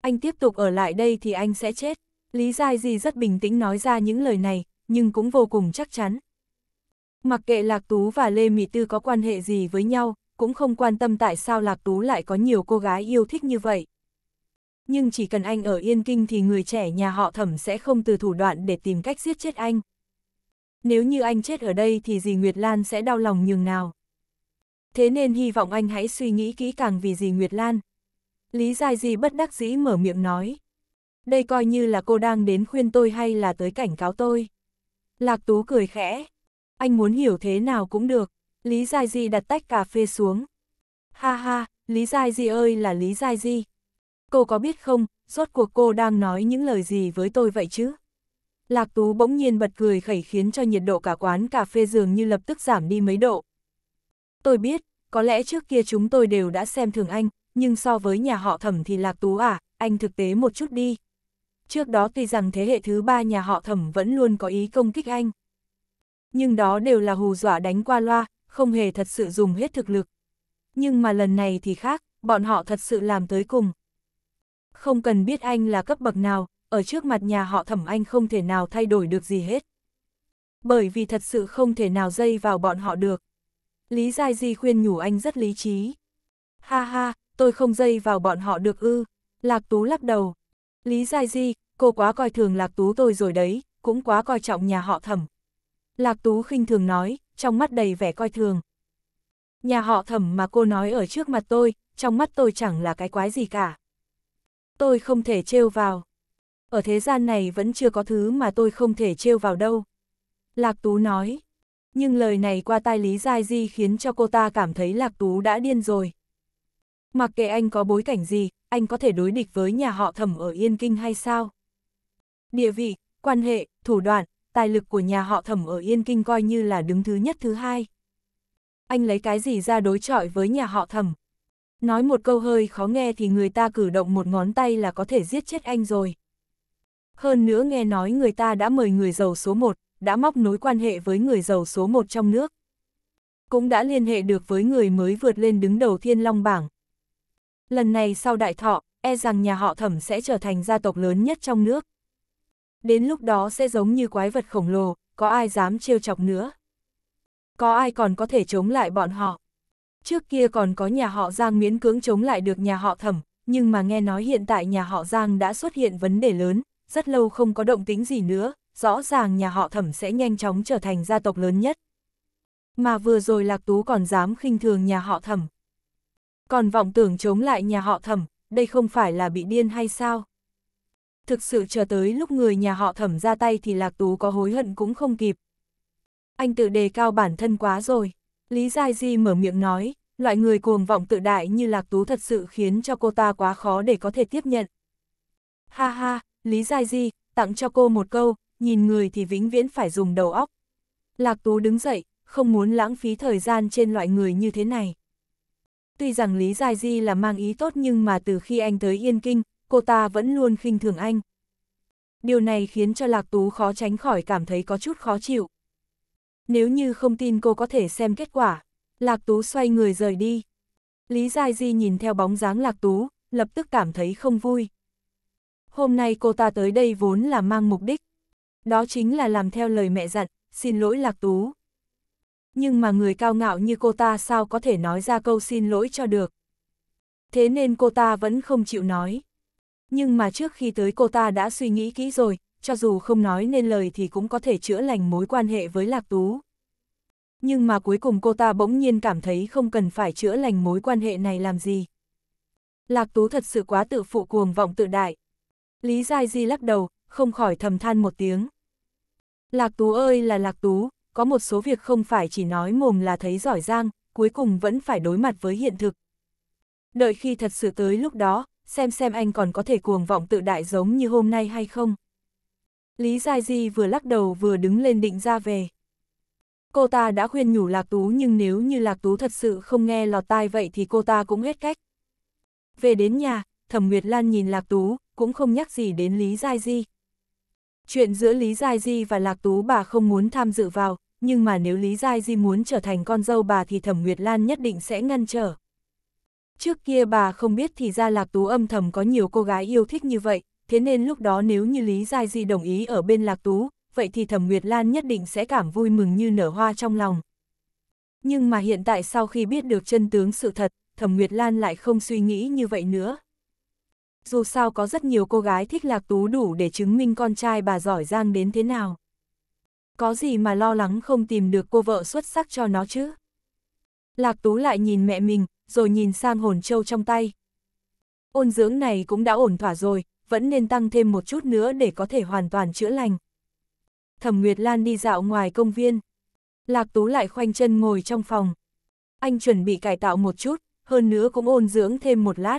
Anh tiếp tục ở lại đây thì anh sẽ chết. Lý Giai Di rất bình tĩnh nói ra những lời này, nhưng cũng vô cùng chắc chắn. Mặc kệ Lạc Tú và Lê Mỹ Tư có quan hệ gì với nhau, cũng không quan tâm tại sao Lạc Tú lại có nhiều cô gái yêu thích như vậy. Nhưng chỉ cần anh ở Yên Kinh thì người trẻ nhà họ thẩm sẽ không từ thủ đoạn để tìm cách giết chết anh nếu như anh chết ở đây thì dì Nguyệt Lan sẽ đau lòng nhường nào. Thế nên hy vọng anh hãy suy nghĩ kỹ càng vì dì Nguyệt Lan. Lý Giai Di bất đắc dĩ mở miệng nói. Đây coi như là cô đang đến khuyên tôi hay là tới cảnh cáo tôi. Lạc Tú cười khẽ. Anh muốn hiểu thế nào cũng được. Lý Giai Di đặt tách cà phê xuống. Ha ha, Lý Giai Di ơi là Lý Giai Di. Cô có biết không, rốt cuộc cô đang nói những lời gì với tôi vậy chứ? Lạc Tú bỗng nhiên bật cười khẩy khiến cho nhiệt độ cả quán cà phê dường như lập tức giảm đi mấy độ. Tôi biết, có lẽ trước kia chúng tôi đều đã xem thường anh, nhưng so với nhà họ thẩm thì Lạc Tú à, anh thực tế một chút đi. Trước đó tuy rằng thế hệ thứ ba nhà họ thẩm vẫn luôn có ý công kích anh. Nhưng đó đều là hù dọa đánh qua loa, không hề thật sự dùng hết thực lực. Nhưng mà lần này thì khác, bọn họ thật sự làm tới cùng. Không cần biết anh là cấp bậc nào, ở trước mặt nhà họ thẩm anh không thể nào thay đổi được gì hết. Bởi vì thật sự không thể nào dây vào bọn họ được. Lý Giai Di khuyên nhủ anh rất lý trí. Ha ha, tôi không dây vào bọn họ được ư. Lạc Tú lắc đầu. Lý Giai Di, cô quá coi thường Lạc Tú tôi rồi đấy, cũng quá coi trọng nhà họ thẩm. Lạc Tú khinh thường nói, trong mắt đầy vẻ coi thường. Nhà họ thẩm mà cô nói ở trước mặt tôi, trong mắt tôi chẳng là cái quái gì cả. Tôi không thể trêu vào ở thế gian này vẫn chưa có thứ mà tôi không thể trêu vào đâu. Lạc Tú nói, nhưng lời này qua tai Lý Giai Di khiến cho cô ta cảm thấy Lạc Tú đã điên rồi. Mặc kệ anh có bối cảnh gì, anh có thể đối địch với nhà họ thẩm ở Yên Kinh hay sao? Địa vị, quan hệ, thủ đoạn, tài lực của nhà họ thẩm ở Yên Kinh coi như là đứng thứ nhất thứ hai. Anh lấy cái gì ra đối chọi với nhà họ thẩm? Nói một câu hơi khó nghe thì người ta cử động một ngón tay là có thể giết chết anh rồi. Hơn nữa nghe nói người ta đã mời người giàu số 1, đã móc nối quan hệ với người giàu số 1 trong nước. Cũng đã liên hệ được với người mới vượt lên đứng đầu thiên long bảng. Lần này sau đại thọ, e rằng nhà họ thẩm sẽ trở thành gia tộc lớn nhất trong nước. Đến lúc đó sẽ giống như quái vật khổng lồ, có ai dám trêu chọc nữa. Có ai còn có thể chống lại bọn họ. Trước kia còn có nhà họ Giang miễn cưỡng chống lại được nhà họ thẩm, nhưng mà nghe nói hiện tại nhà họ Giang đã xuất hiện vấn đề lớn, rất lâu không có động tính gì nữa, rõ ràng nhà họ thẩm sẽ nhanh chóng trở thành gia tộc lớn nhất. Mà vừa rồi Lạc Tú còn dám khinh thường nhà họ thẩm. Còn vọng tưởng chống lại nhà họ thẩm, đây không phải là bị điên hay sao? Thực sự chờ tới lúc người nhà họ thẩm ra tay thì Lạc Tú có hối hận cũng không kịp. Anh tự đề cao bản thân quá rồi. Lý Giai Di mở miệng nói, loại người cuồng vọng tự đại như Lạc Tú thật sự khiến cho cô ta quá khó để có thể tiếp nhận. Ha ha, Lý Giai Di, tặng cho cô một câu, nhìn người thì vĩnh viễn phải dùng đầu óc. Lạc Tú đứng dậy, không muốn lãng phí thời gian trên loại người như thế này. Tuy rằng Lý Giai Di là mang ý tốt nhưng mà từ khi anh tới Yên Kinh, cô ta vẫn luôn khinh thường anh. Điều này khiến cho Lạc Tú khó tránh khỏi cảm thấy có chút khó chịu. Nếu như không tin cô có thể xem kết quả, Lạc Tú xoay người rời đi. Lý Giai Di nhìn theo bóng dáng Lạc Tú, lập tức cảm thấy không vui hôm nay cô ta tới đây vốn là mang mục đích. Đó chính là làm theo lời mẹ dặn, xin lỗi Lạc Tú. Nhưng mà người cao ngạo như cô ta sao có thể nói ra câu xin lỗi cho được. Thế nên cô ta vẫn không chịu nói. Nhưng mà trước khi tới cô ta đã suy nghĩ kỹ rồi, cho dù không nói nên lời thì cũng có thể chữa lành mối quan hệ với Lạc Tú. Nhưng mà cuối cùng cô ta bỗng nhiên cảm thấy không cần phải chữa lành mối quan hệ này làm gì. Lạc Tú thật sự quá tự phụ cuồng vọng tự đại. Lý Giai Di lắc đầu, không khỏi thầm than một tiếng. Lạc Tú ơi là Lạc Tú, có một số việc không phải chỉ nói mồm là thấy giỏi giang, cuối cùng vẫn phải đối mặt với hiện thực. Đợi khi thật sự tới lúc đó, xem xem anh còn có thể cuồng vọng tự đại giống như hôm nay hay không. Lý Giai Di vừa lắc đầu vừa đứng lên định ra về. Cô ta đã khuyên nhủ Lạc Tú nhưng nếu như Lạc Tú thật sự không nghe lọt tai vậy thì cô ta cũng hết cách. Về đến nhà, Thẩm Nguyệt Lan nhìn Lạc Tú, cũng không nhắc gì đến Lý Giai Di. Chuyện giữa Lý Giai Di và Lạc Tú bà không muốn tham dự vào, nhưng mà nếu Lý Giai Di muốn trở thành con dâu bà thì Thẩm Nguyệt Lan nhất định sẽ ngăn trở. Trước kia bà không biết thì ra Lạc Tú âm thầm có nhiều cô gái yêu thích như vậy, thế nên lúc đó nếu như Lý Giai Di đồng ý ở bên Lạc Tú, vậy thì Thẩm Nguyệt Lan nhất định sẽ cảm vui mừng như nở hoa trong lòng. Nhưng mà hiện tại sau khi biết được chân tướng sự thật, Thẩm Nguyệt Lan lại không suy nghĩ như vậy nữa dù sao có rất nhiều cô gái thích lạc tú đủ để chứng minh con trai bà giỏi giang đến thế nào. Có gì mà lo lắng không tìm được cô vợ xuất sắc cho nó chứ? Lạc tú lại nhìn mẹ mình, rồi nhìn sang hồn châu trong tay. Ôn dưỡng này cũng đã ổn thỏa rồi, vẫn nên tăng thêm một chút nữa để có thể hoàn toàn chữa lành. Thẩm Nguyệt Lan đi dạo ngoài công viên. Lạc Tú lại khoanh chân ngồi trong phòng. Anh chuẩn bị cải tạo một chút, hơn nữa cũng ôn dưỡng thêm một lát,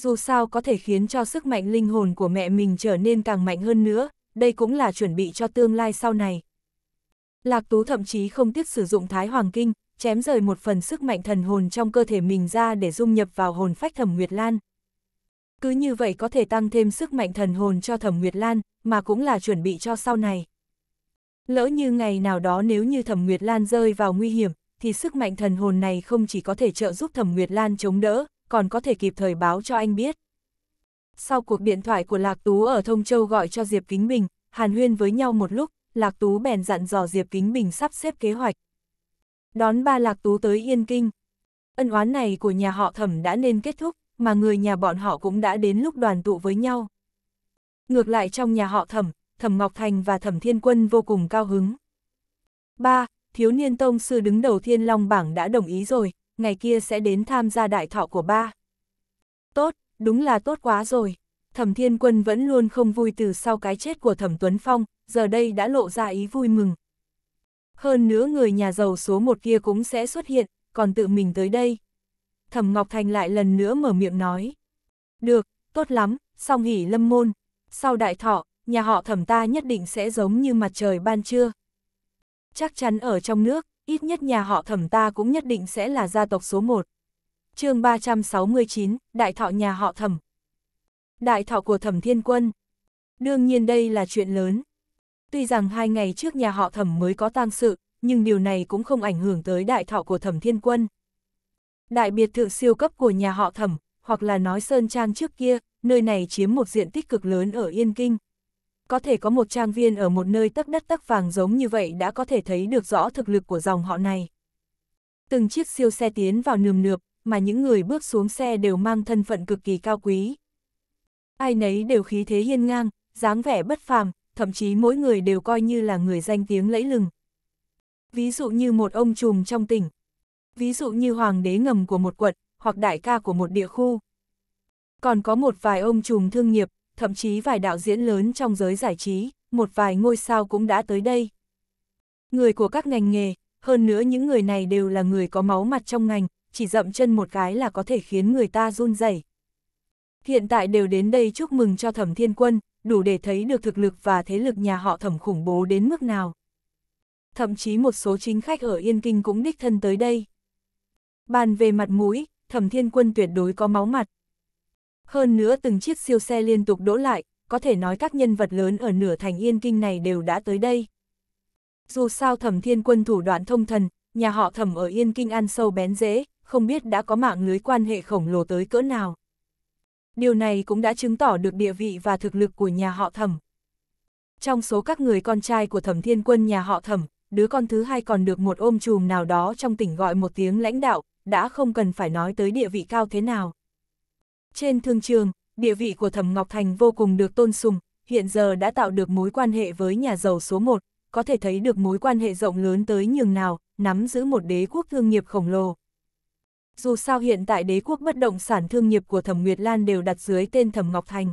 dù sao có thể khiến cho sức mạnh linh hồn của mẹ mình trở nên càng mạnh hơn nữa, đây cũng là chuẩn bị cho tương lai sau này. Lạc Tú thậm chí không tiếc sử dụng Thái Hoàng Kinh, chém rời một phần sức mạnh thần hồn trong cơ thể mình ra để dung nhập vào hồn phách Thẩm Nguyệt Lan. Cứ như vậy có thể tăng thêm sức mạnh thần hồn cho Thẩm Nguyệt Lan, mà cũng là chuẩn bị cho sau này. Lỡ như ngày nào đó nếu như Thẩm Nguyệt Lan rơi vào nguy hiểm, thì sức mạnh thần hồn này không chỉ có thể trợ giúp Thẩm Nguyệt Lan chống đỡ, còn có thể kịp thời báo cho anh biết. Sau cuộc điện thoại của Lạc Tú ở Thông Châu gọi cho Diệp Kính Bình, hàn huyên với nhau một lúc, Lạc Tú bèn dặn dò Diệp Kính Bình sắp xếp kế hoạch. Đón ba Lạc Tú tới Yên Kinh. Ân oán này của nhà họ thẩm đã nên kết thúc, mà người nhà bọn họ cũng đã đến lúc đoàn tụ với nhau. Ngược lại trong nhà họ thẩm, thẩm Ngọc Thành và thẩm Thiên Quân vô cùng cao hứng. ba Thiếu niên tông sư đứng đầu thiên long bảng đã đồng ý rồi, ngày kia sẽ đến tham gia đại thọ của ba. Tốt, đúng là tốt quá rồi. Thẩm Thiên Quân vẫn luôn không vui từ sau cái chết của Thẩm Tuấn Phong, giờ đây đã lộ ra ý vui mừng. Hơn nữa người nhà giàu số một kia cũng sẽ xuất hiện, còn tự mình tới đây. Thẩm Ngọc Thành lại lần nữa mở miệng nói. Được, tốt lắm, song hỉ lâm môn. Sau đại thọ, nhà họ thẩm ta nhất định sẽ giống như mặt trời ban trưa. Chắc chắn ở trong nước, ít nhất nhà họ thẩm ta cũng nhất định sẽ là gia tộc số 1. chương 369, Đại thọ nhà họ thẩm. Đại thọ của thẩm thiên quân. Đương nhiên đây là chuyện lớn. Tuy rằng hai ngày trước nhà họ thẩm mới có tang sự, nhưng điều này cũng không ảnh hưởng tới đại thọ của thẩm thiên quân. Đại biệt thự siêu cấp của nhà họ thẩm, hoặc là nói Sơn Trang trước kia, nơi này chiếm một diện tích cực lớn ở Yên Kinh, có thể có một trang viên ở một nơi tắc đất tắc vàng giống như vậy đã có thể thấy được rõ thực lực của dòng họ này. Từng chiếc siêu xe tiến vào nườm nượp, mà những người bước xuống xe đều mang thân phận cực kỳ cao quý. Ai nấy đều khí thế hiên ngang, dáng vẻ bất phàm, thậm chí mỗi người đều coi như là người danh tiếng lẫy lừng. Ví dụ như một ông trùm trong tỉnh, ví dụ như hoàng đế ngầm của một quận, hoặc đại ca của một địa khu. Còn có một vài ông trùm thương nghiệp, thậm chí vài đạo diễn lớn trong giới giải trí, một vài ngôi sao cũng đã tới đây. Người của các ngành nghề, hơn nữa những người này đều là người có máu mặt trong ngành, chỉ dậm chân một cái là có thể khiến người ta run rẩy. Hiện tại đều đến đây chúc mừng cho Thẩm Thiên Quân, đủ để thấy được thực lực và thế lực nhà họ Thẩm khủng bố đến mức nào. Thậm chí một số chính khách ở Yên Kinh cũng đích thân tới đây. Bàn về mặt mũi, Thẩm Thiên Quân tuyệt đối có máu mặt, hơn nữa từng chiếc siêu xe liên tục đỗ lại, có thể nói các nhân vật lớn ở nửa thành yên kinh này đều đã tới đây. Dù sao thẩm thiên quân thủ đoạn thông thần, nhà họ thẩm ở yên kinh ăn sâu bén dễ, không biết đã có mạng lưới quan hệ khổng lồ tới cỡ nào. Điều này cũng đã chứng tỏ được địa vị và thực lực của nhà họ thẩm. Trong số các người con trai của thẩm thiên quân nhà họ thẩm, đứa con thứ hai còn được một ôm chùm nào đó trong tỉnh gọi một tiếng lãnh đạo, đã không cần phải nói tới địa vị cao thế nào. Trên thương trường, địa vị của Thẩm Ngọc Thành vô cùng được tôn sùng, hiện giờ đã tạo được mối quan hệ với nhà giàu số 1, có thể thấy được mối quan hệ rộng lớn tới nhường nào, nắm giữ một đế quốc thương nghiệp khổng lồ. Dù sao hiện tại đế quốc bất động sản thương nghiệp của Thẩm Nguyệt Lan đều đặt dưới tên Thẩm Ngọc Thành.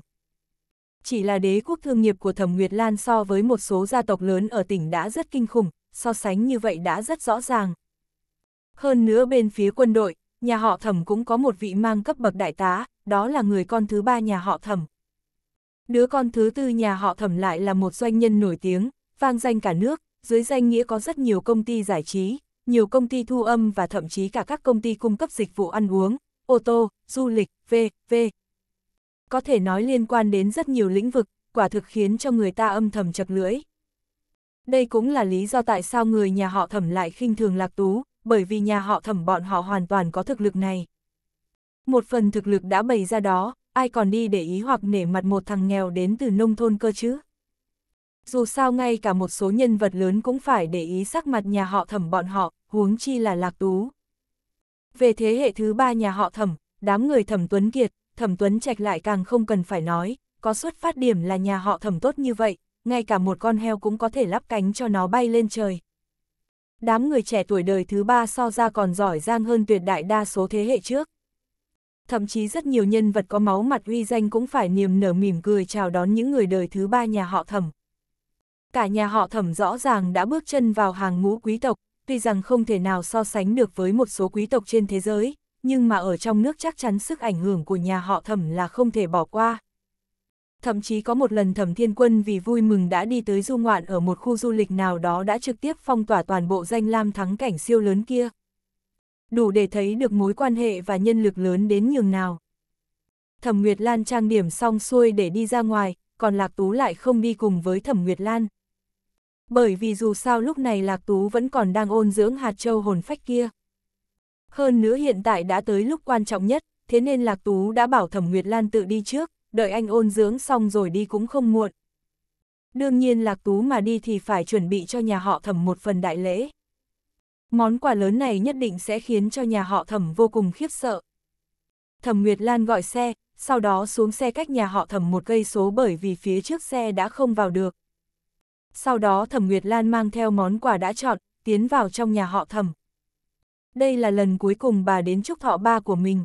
Chỉ là đế quốc thương nghiệp của Thẩm Nguyệt Lan so với một số gia tộc lớn ở tỉnh đã rất kinh khủng, so sánh như vậy đã rất rõ ràng. Hơn nữa bên phía quân đội, nhà họ thẩm cũng có một vị mang cấp bậc đại tá, đó là người con thứ ba nhà họ thẩm. Đứa con thứ tư nhà họ thẩm lại là một doanh nhân nổi tiếng, vang danh cả nước, dưới danh nghĩa có rất nhiều công ty giải trí, nhiều công ty thu âm và thậm chí cả các công ty cung cấp dịch vụ ăn uống, ô tô, du lịch, v.v. Có thể nói liên quan đến rất nhiều lĩnh vực, quả thực khiến cho người ta âm thầm chật lưỡi. Đây cũng là lý do tại sao người nhà họ thẩm lại khinh thường lạc tú, bởi vì nhà họ thẩm bọn họ hoàn toàn có thực lực này. Một phần thực lực đã bày ra đó, ai còn đi để ý hoặc nể mặt một thằng nghèo đến từ nông thôn cơ chứ. Dù sao ngay cả một số nhân vật lớn cũng phải để ý sắc mặt nhà họ thẩm bọn họ, huống chi là lạc tú. Về thế hệ thứ ba nhà họ thẩm, đám người thẩm Tuấn Kiệt, thẩm Tuấn Trạch lại càng không cần phải nói, có xuất phát điểm là nhà họ thẩm tốt như vậy, ngay cả một con heo cũng có thể lắp cánh cho nó bay lên trời. Đám người trẻ tuổi đời thứ ba so ra còn giỏi giang hơn tuyệt đại đa số thế hệ trước. Thậm chí rất nhiều nhân vật có máu mặt uy danh cũng phải niềm nở mỉm cười chào đón những người đời thứ ba nhà họ thẩm. Cả nhà họ thẩm rõ ràng đã bước chân vào hàng ngũ quý tộc, tuy rằng không thể nào so sánh được với một số quý tộc trên thế giới, nhưng mà ở trong nước chắc chắn sức ảnh hưởng của nhà họ thẩm là không thể bỏ qua. Thậm chí có một lần Thẩm Thiên Quân vì vui mừng đã đi tới du ngoạn ở một khu du lịch nào đó đã trực tiếp phong tỏa toàn bộ danh lam thắng cảnh siêu lớn kia. Đủ để thấy được mối quan hệ và nhân lực lớn đến nhường nào. Thẩm Nguyệt Lan trang điểm xong xuôi để đi ra ngoài, còn Lạc Tú lại không đi cùng với Thẩm Nguyệt Lan. Bởi vì dù sao lúc này Lạc Tú vẫn còn đang ôn dưỡng hạt châu hồn phách kia. Hơn nữa hiện tại đã tới lúc quan trọng nhất, thế nên Lạc Tú đã bảo Thẩm Nguyệt Lan tự đi trước, đợi anh ôn dưỡng xong rồi đi cũng không muộn. Đương nhiên Lạc Tú mà đi thì phải chuẩn bị cho nhà họ thẩm một phần đại lễ. Món quà lớn này nhất định sẽ khiến cho nhà họ thẩm vô cùng khiếp sợ. Thẩm Nguyệt Lan gọi xe, sau đó xuống xe cách nhà họ thẩm một cây số bởi vì phía trước xe đã không vào được. Sau đó Thẩm Nguyệt Lan mang theo món quà đã chọn, tiến vào trong nhà họ thẩm. Đây là lần cuối cùng bà đến chúc thọ ba của mình.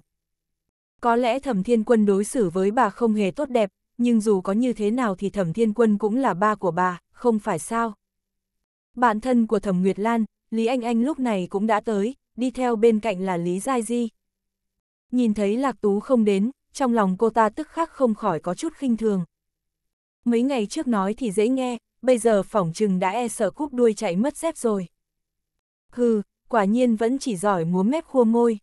Có lẽ thẩm thiên quân đối xử với bà không hề tốt đẹp, nhưng dù có như thế nào thì thẩm thiên quân cũng là ba của bà, không phải sao. Bạn thân của thẩm Nguyệt Lan, Lý Anh Anh lúc này cũng đã tới, đi theo bên cạnh là Lý Giai Di. Nhìn thấy Lạc Tú không đến, trong lòng cô ta tức khắc không khỏi có chút khinh thường. Mấy ngày trước nói thì dễ nghe, bây giờ phỏng trừng đã e sợ cúp đuôi chạy mất dép rồi. Hừ, quả nhiên vẫn chỉ giỏi múa mép khua môi.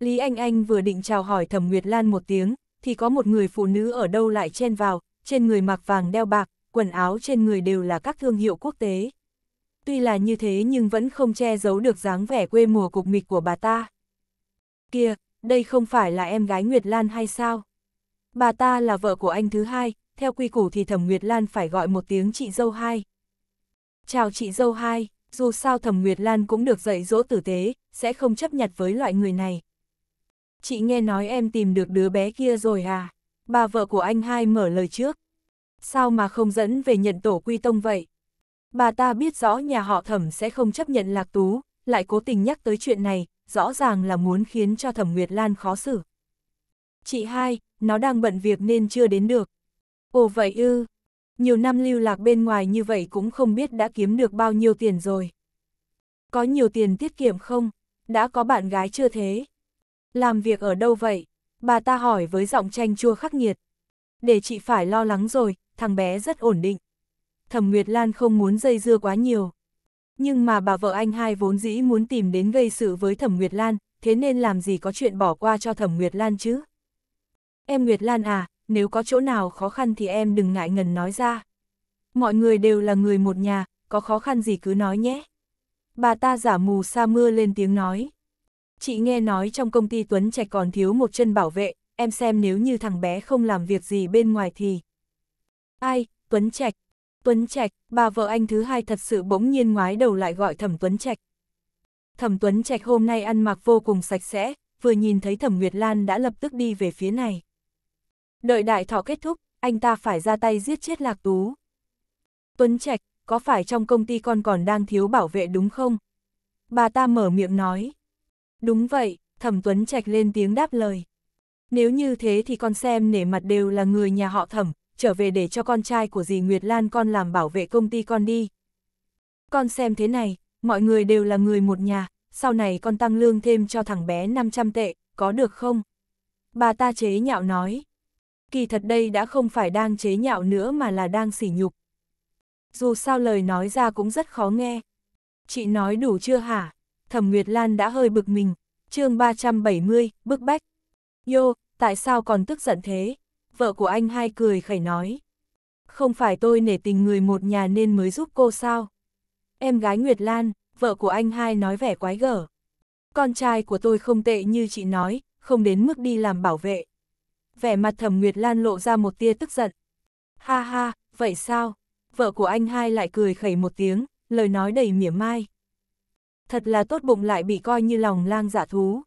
Lý Anh Anh vừa định chào hỏi Thẩm Nguyệt Lan một tiếng, thì có một người phụ nữ ở đâu lại chen vào, trên người mặc vàng đeo bạc, quần áo trên người đều là các thương hiệu quốc tế. Tuy là như thế nhưng vẫn không che giấu được dáng vẻ quê mùa cục mịch của bà ta. Kia, đây không phải là em gái Nguyệt Lan hay sao? Bà ta là vợ của anh thứ hai, theo quy củ thì Thẩm Nguyệt Lan phải gọi một tiếng chị dâu hai. Chào chị dâu hai, dù sao Thẩm Nguyệt Lan cũng được dạy dỗ tử tế, sẽ không chấp nhặt với loại người này chị nghe nói em tìm được đứa bé kia rồi à? Bà vợ của anh hai mở lời trước. Sao mà không dẫn về nhận tổ quy tông vậy? Bà ta biết rõ nhà họ thẩm sẽ không chấp nhận lạc tú, lại cố tình nhắc tới chuyện này, rõ ràng là muốn khiến cho thẩm Nguyệt Lan khó xử. Chị hai, nó đang bận việc nên chưa đến được. Ồ vậy ư, nhiều năm lưu lạc bên ngoài như vậy cũng không biết đã kiếm được bao nhiêu tiền rồi. Có nhiều tiền tiết kiệm không? Đã có bạn gái chưa thế? Làm việc ở đâu vậy? Bà ta hỏi với giọng chanh chua khắc nghiệt. Để chị phải lo lắng rồi, thằng bé rất ổn định. Thẩm Nguyệt Lan không muốn dây dưa quá nhiều. Nhưng mà bà vợ anh hai vốn dĩ muốn tìm đến gây sự với Thẩm Nguyệt Lan, thế nên làm gì có chuyện bỏ qua cho Thẩm Nguyệt Lan chứ? Em Nguyệt Lan à, nếu có chỗ nào khó khăn thì em đừng ngại ngần nói ra. Mọi người đều là người một nhà, có khó khăn gì cứ nói nhé. Bà ta giả mù sa mưa lên tiếng nói. Chị nghe nói trong công ty Tuấn Trạch còn thiếu một chân bảo vệ, em xem nếu như thằng bé không làm việc gì bên ngoài thì... Ai, Tuấn Trạch, Tuấn Trạch, bà vợ anh thứ hai thật sự bỗng nhiên ngoái đầu lại gọi Thẩm Tuấn Trạch. Thẩm Tuấn Trạch hôm nay ăn mặc vô cùng sạch sẽ, vừa nhìn thấy Thẩm Nguyệt Lan đã lập tức đi về phía này. Đợi đại thọ kết thúc, anh ta phải ra tay giết chết Lạc Tú. Tuấn Trạch, có phải trong công ty con còn đang thiếu bảo vệ đúng không? Bà ta mở miệng nói. Đúng vậy, Thẩm Tuấn Trạch lên tiếng đáp lời. Nếu như thế thì con xem nể mặt đều là người nhà họ Thẩm, trở về để cho con trai của dì Nguyệt Lan con làm bảo vệ công ty con đi. Con xem thế này, mọi người đều là người một nhà, sau này con tăng lương thêm cho thằng bé 500 tệ, có được không? Bà ta chế nhạo nói. Kỳ thật đây đã không phải đang chế nhạo nữa mà là đang sỉ nhục. Dù sao lời nói ra cũng rất khó nghe. Chị nói đủ chưa hả? Thẩm Nguyệt Lan đã hơi bực mình, chương 370, bức bách. Yo, tại sao còn tức giận thế? Vợ của anh hai cười khẩy nói. Không phải tôi nể tình người một nhà nên mới giúp cô sao? Em gái Nguyệt Lan, vợ của anh hai nói vẻ quái gở. Con trai của tôi không tệ như chị nói, không đến mức đi làm bảo vệ. Vẻ mặt thẩm Nguyệt Lan lộ ra một tia tức giận. Ha ha, vậy sao? Vợ của anh hai lại cười khẩy một tiếng, lời nói đầy mỉa mai thật là tốt bụng lại bị coi như lòng lang giả dạ thú.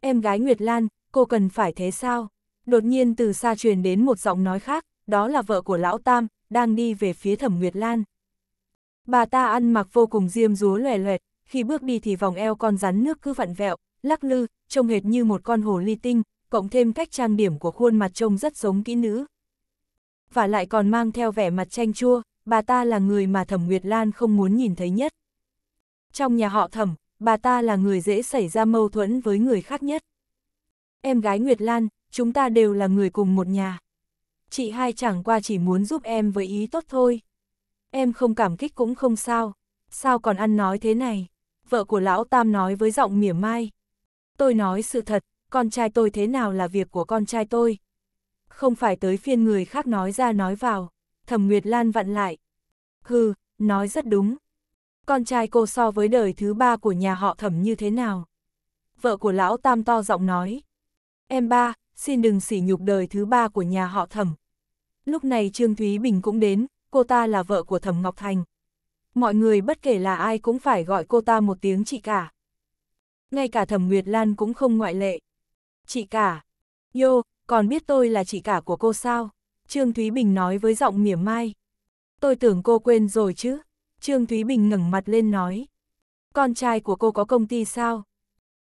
Em gái Nguyệt Lan, cô cần phải thế sao? Đột nhiên từ xa truyền đến một giọng nói khác, đó là vợ của Lão Tam, đang đi về phía thẩm Nguyệt Lan. Bà ta ăn mặc vô cùng diêm rúa loè loẹt, khi bước đi thì vòng eo con rắn nước cứ vặn vẹo, lắc lư, trông hệt như một con hồ ly tinh, cộng thêm cách trang điểm của khuôn mặt trông rất giống kỹ nữ. Và lại còn mang theo vẻ mặt chanh chua, bà ta là người mà Thẩm Nguyệt Lan không muốn nhìn thấy nhất. Trong nhà họ thẩm, bà ta là người dễ xảy ra mâu thuẫn với người khác nhất. Em gái Nguyệt Lan, chúng ta đều là người cùng một nhà. Chị hai chẳng qua chỉ muốn giúp em với ý tốt thôi. Em không cảm kích cũng không sao, sao còn ăn nói thế này? Vợ của lão Tam nói với giọng mỉa mai. Tôi nói sự thật, con trai tôi thế nào là việc của con trai tôi? Không phải tới phiên người khác nói ra nói vào, thẩm Nguyệt Lan vặn lại. Hừ, nói rất đúng, con trai cô so với đời thứ ba của nhà họ thẩm như thế nào? Vợ của lão tam to giọng nói. Em ba, xin đừng sỉ nhục đời thứ ba của nhà họ thẩm. Lúc này Trương Thúy Bình cũng đến, cô ta là vợ của thẩm Ngọc Thành. Mọi người bất kể là ai cũng phải gọi cô ta một tiếng chị cả. Ngay cả thẩm Nguyệt Lan cũng không ngoại lệ. Chị cả. Yo, còn biết tôi là chị cả của cô sao? Trương Thúy Bình nói với giọng mỉa mai. Tôi tưởng cô quên rồi chứ. Trương Thúy Bình ngẩng mặt lên nói. Con trai của cô có công ty sao?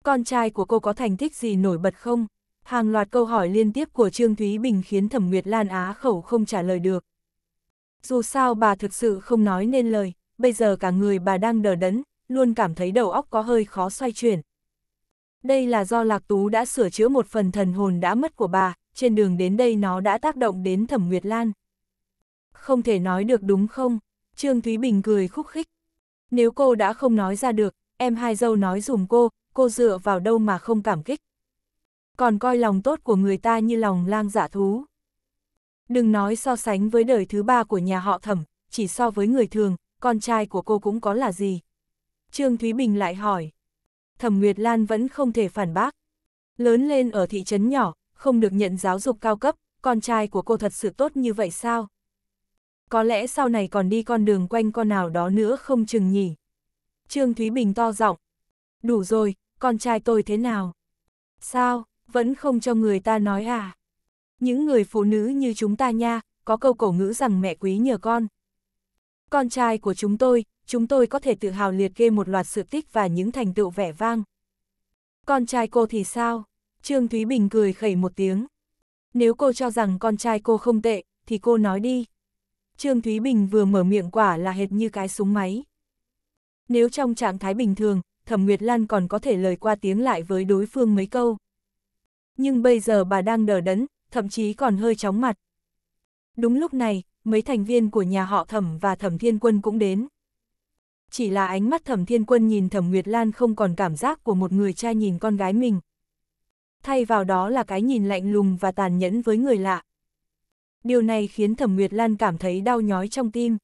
Con trai của cô có thành tích gì nổi bật không? Hàng loạt câu hỏi liên tiếp của Trương Thúy Bình khiến Thẩm Nguyệt Lan á khẩu không trả lời được. Dù sao bà thực sự không nói nên lời, bây giờ cả người bà đang đờ đẫn, luôn cảm thấy đầu óc có hơi khó xoay chuyển. Đây là do Lạc Tú đã sửa chữa một phần thần hồn đã mất của bà, trên đường đến đây nó đã tác động đến Thẩm Nguyệt Lan. Không thể nói được đúng không? Trương Thúy Bình cười khúc khích. Nếu cô đã không nói ra được, em hai dâu nói dùm cô, cô dựa vào đâu mà không cảm kích. Còn coi lòng tốt của người ta như lòng lang giả dạ thú. Đừng nói so sánh với đời thứ ba của nhà họ thẩm, chỉ so với người thường, con trai của cô cũng có là gì. Trương Thúy Bình lại hỏi. Thẩm Nguyệt Lan vẫn không thể phản bác. Lớn lên ở thị trấn nhỏ, không được nhận giáo dục cao cấp, con trai của cô thật sự tốt như vậy sao? Có lẽ sau này còn đi con đường quanh con nào đó nữa không chừng nhỉ. Trương Thúy Bình to giọng. Đủ rồi, con trai tôi thế nào? Sao, vẫn không cho người ta nói à? Những người phụ nữ như chúng ta nha, có câu cổ ngữ rằng mẹ quý nhờ con. Con trai của chúng tôi, chúng tôi có thể tự hào liệt kê một loạt sự tích và những thành tựu vẻ vang. Con trai cô thì sao? Trương Thúy Bình cười khẩy một tiếng. Nếu cô cho rằng con trai cô không tệ, thì cô nói đi. Trương Thúy Bình vừa mở miệng quả là hệt như cái súng máy. Nếu trong trạng thái bình thường, Thẩm Nguyệt Lan còn có thể lời qua tiếng lại với đối phương mấy câu. Nhưng bây giờ bà đang đờ đẫn, thậm chí còn hơi chóng mặt. Đúng lúc này, mấy thành viên của nhà họ Thẩm và Thẩm Thiên Quân cũng đến. Chỉ là ánh mắt Thẩm Thiên Quân nhìn Thẩm Nguyệt Lan không còn cảm giác của một người cha nhìn con gái mình. Thay vào đó là cái nhìn lạnh lùng và tàn nhẫn với người lạ điều này khiến Thẩm Nguyệt Lan cảm thấy đau nhói trong tim.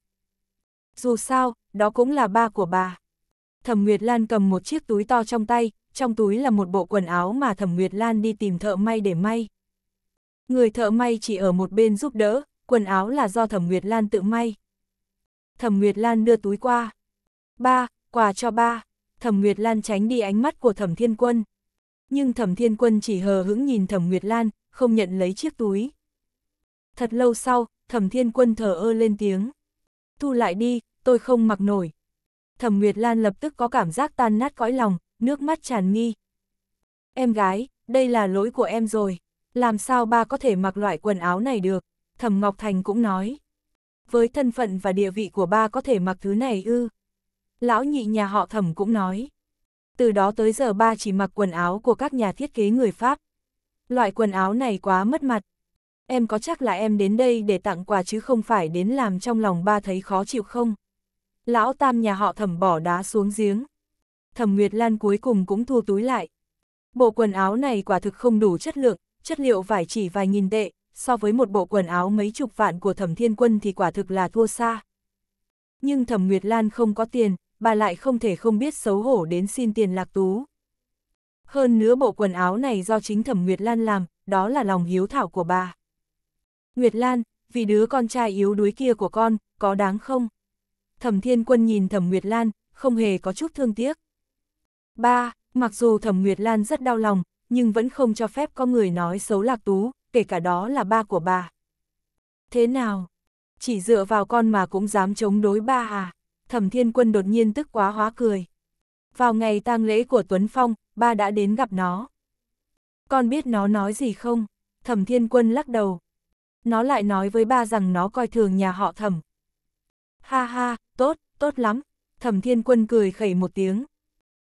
Dù sao, đó cũng là ba của bà. Thẩm Nguyệt Lan cầm một chiếc túi to trong tay, trong túi là một bộ quần áo mà Thẩm Nguyệt Lan đi tìm thợ may để may. Người thợ may chỉ ở một bên giúp đỡ, quần áo là do Thẩm Nguyệt Lan tự may. Thẩm Nguyệt Lan đưa túi qua. Ba, quà cho ba. Thẩm Nguyệt Lan tránh đi ánh mắt của Thẩm Thiên Quân. Nhưng Thẩm Thiên Quân chỉ hờ hững nhìn Thẩm Nguyệt Lan, không nhận lấy chiếc túi. Thật lâu sau, thẩm thiên quân thở ơ lên tiếng. Thu lại đi, tôi không mặc nổi. Thẩm Nguyệt Lan lập tức có cảm giác tan nát cõi lòng, nước mắt tràn nghi. Em gái, đây là lỗi của em rồi. Làm sao ba có thể mặc loại quần áo này được? Thẩm Ngọc Thành cũng nói. Với thân phận và địa vị của ba có thể mặc thứ này ư. Lão nhị nhà họ thẩm cũng nói. Từ đó tới giờ ba chỉ mặc quần áo của các nhà thiết kế người Pháp. Loại quần áo này quá mất mặt, em có chắc là em đến đây để tặng quà chứ không phải đến làm trong lòng ba thấy khó chịu không? Lão tam nhà họ thẩm bỏ đá xuống giếng. Thẩm Nguyệt Lan cuối cùng cũng thu túi lại. Bộ quần áo này quả thực không đủ chất lượng, chất liệu vải chỉ vài nghìn tệ, so với một bộ quần áo mấy chục vạn của thẩm thiên quân thì quả thực là thua xa. Nhưng thẩm Nguyệt Lan không có tiền, bà lại không thể không biết xấu hổ đến xin tiền lạc tú. Hơn nữa bộ quần áo này do chính thẩm Nguyệt Lan làm, đó là lòng hiếu thảo của bà. Nguyệt Lan, vì đứa con trai yếu đuối kia của con, có đáng không? Thẩm Thiên Quân nhìn Thẩm Nguyệt Lan, không hề có chút thương tiếc. Ba, mặc dù Thẩm Nguyệt Lan rất đau lòng, nhưng vẫn không cho phép có người nói xấu Lạc Tú, kể cả đó là ba của bà. Thế nào? Chỉ dựa vào con mà cũng dám chống đối ba à? Thẩm Thiên Quân đột nhiên tức quá hóa cười. Vào ngày tang lễ của Tuấn Phong, ba đã đến gặp nó. Con biết nó nói gì không? Thẩm Thiên Quân lắc đầu, nó lại nói với ba rằng nó coi thường nhà họ thẩm. Ha ha, tốt, tốt lắm, thẩm thiên quân cười khẩy một tiếng.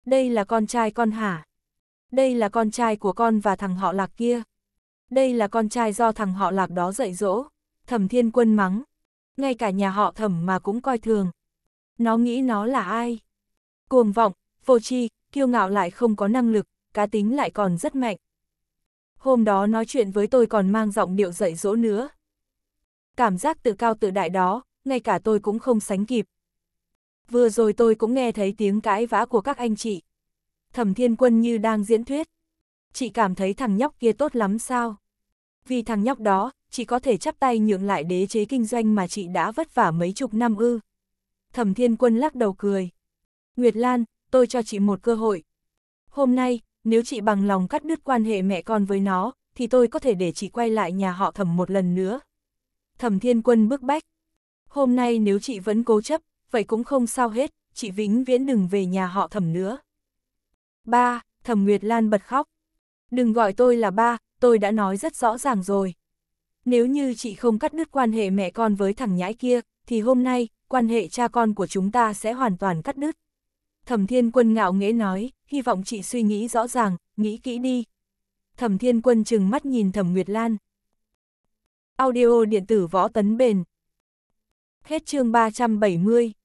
Đây là con trai con hả? Đây là con trai của con và thằng họ lạc kia. Đây là con trai do thằng họ lạc đó dạy dỗ. Thẩm thiên quân mắng. Ngay cả nhà họ thẩm mà cũng coi thường. Nó nghĩ nó là ai? Cuồng vọng, vô tri, kiêu ngạo lại không có năng lực, cá tính lại còn rất mạnh hôm đó nói chuyện với tôi còn mang giọng điệu dạy dỗ nữa. Cảm giác tự cao tự đại đó, ngay cả tôi cũng không sánh kịp. Vừa rồi tôi cũng nghe thấy tiếng cãi vã của các anh chị. Thẩm Thiên Quân như đang diễn thuyết. Chị cảm thấy thằng nhóc kia tốt lắm sao? Vì thằng nhóc đó, chị có thể chắp tay nhượng lại đế chế kinh doanh mà chị đã vất vả mấy chục năm ư. Thẩm Thiên Quân lắc đầu cười. Nguyệt Lan, tôi cho chị một cơ hội. Hôm nay, nếu chị bằng lòng cắt đứt quan hệ mẹ con với nó, thì tôi có thể để chị quay lại nhà họ thẩm một lần nữa. Thẩm thiên quân bức bách. Hôm nay nếu chị vẫn cố chấp, vậy cũng không sao hết, chị vĩnh viễn đừng về nhà họ thẩm nữa. Ba, thẩm Nguyệt Lan bật khóc. Đừng gọi tôi là ba, tôi đã nói rất rõ ràng rồi. Nếu như chị không cắt đứt quan hệ mẹ con với thằng nhãi kia, thì hôm nay, quan hệ cha con của chúng ta sẽ hoàn toàn cắt đứt. Thẩm Thiên Quân ngạo nghễ nói, hy vọng chị suy nghĩ rõ ràng, nghĩ kỹ đi. Thẩm Thiên Quân chừng mắt nhìn Thẩm Nguyệt Lan. Audio điện tử võ tấn bền. Hết chương 370.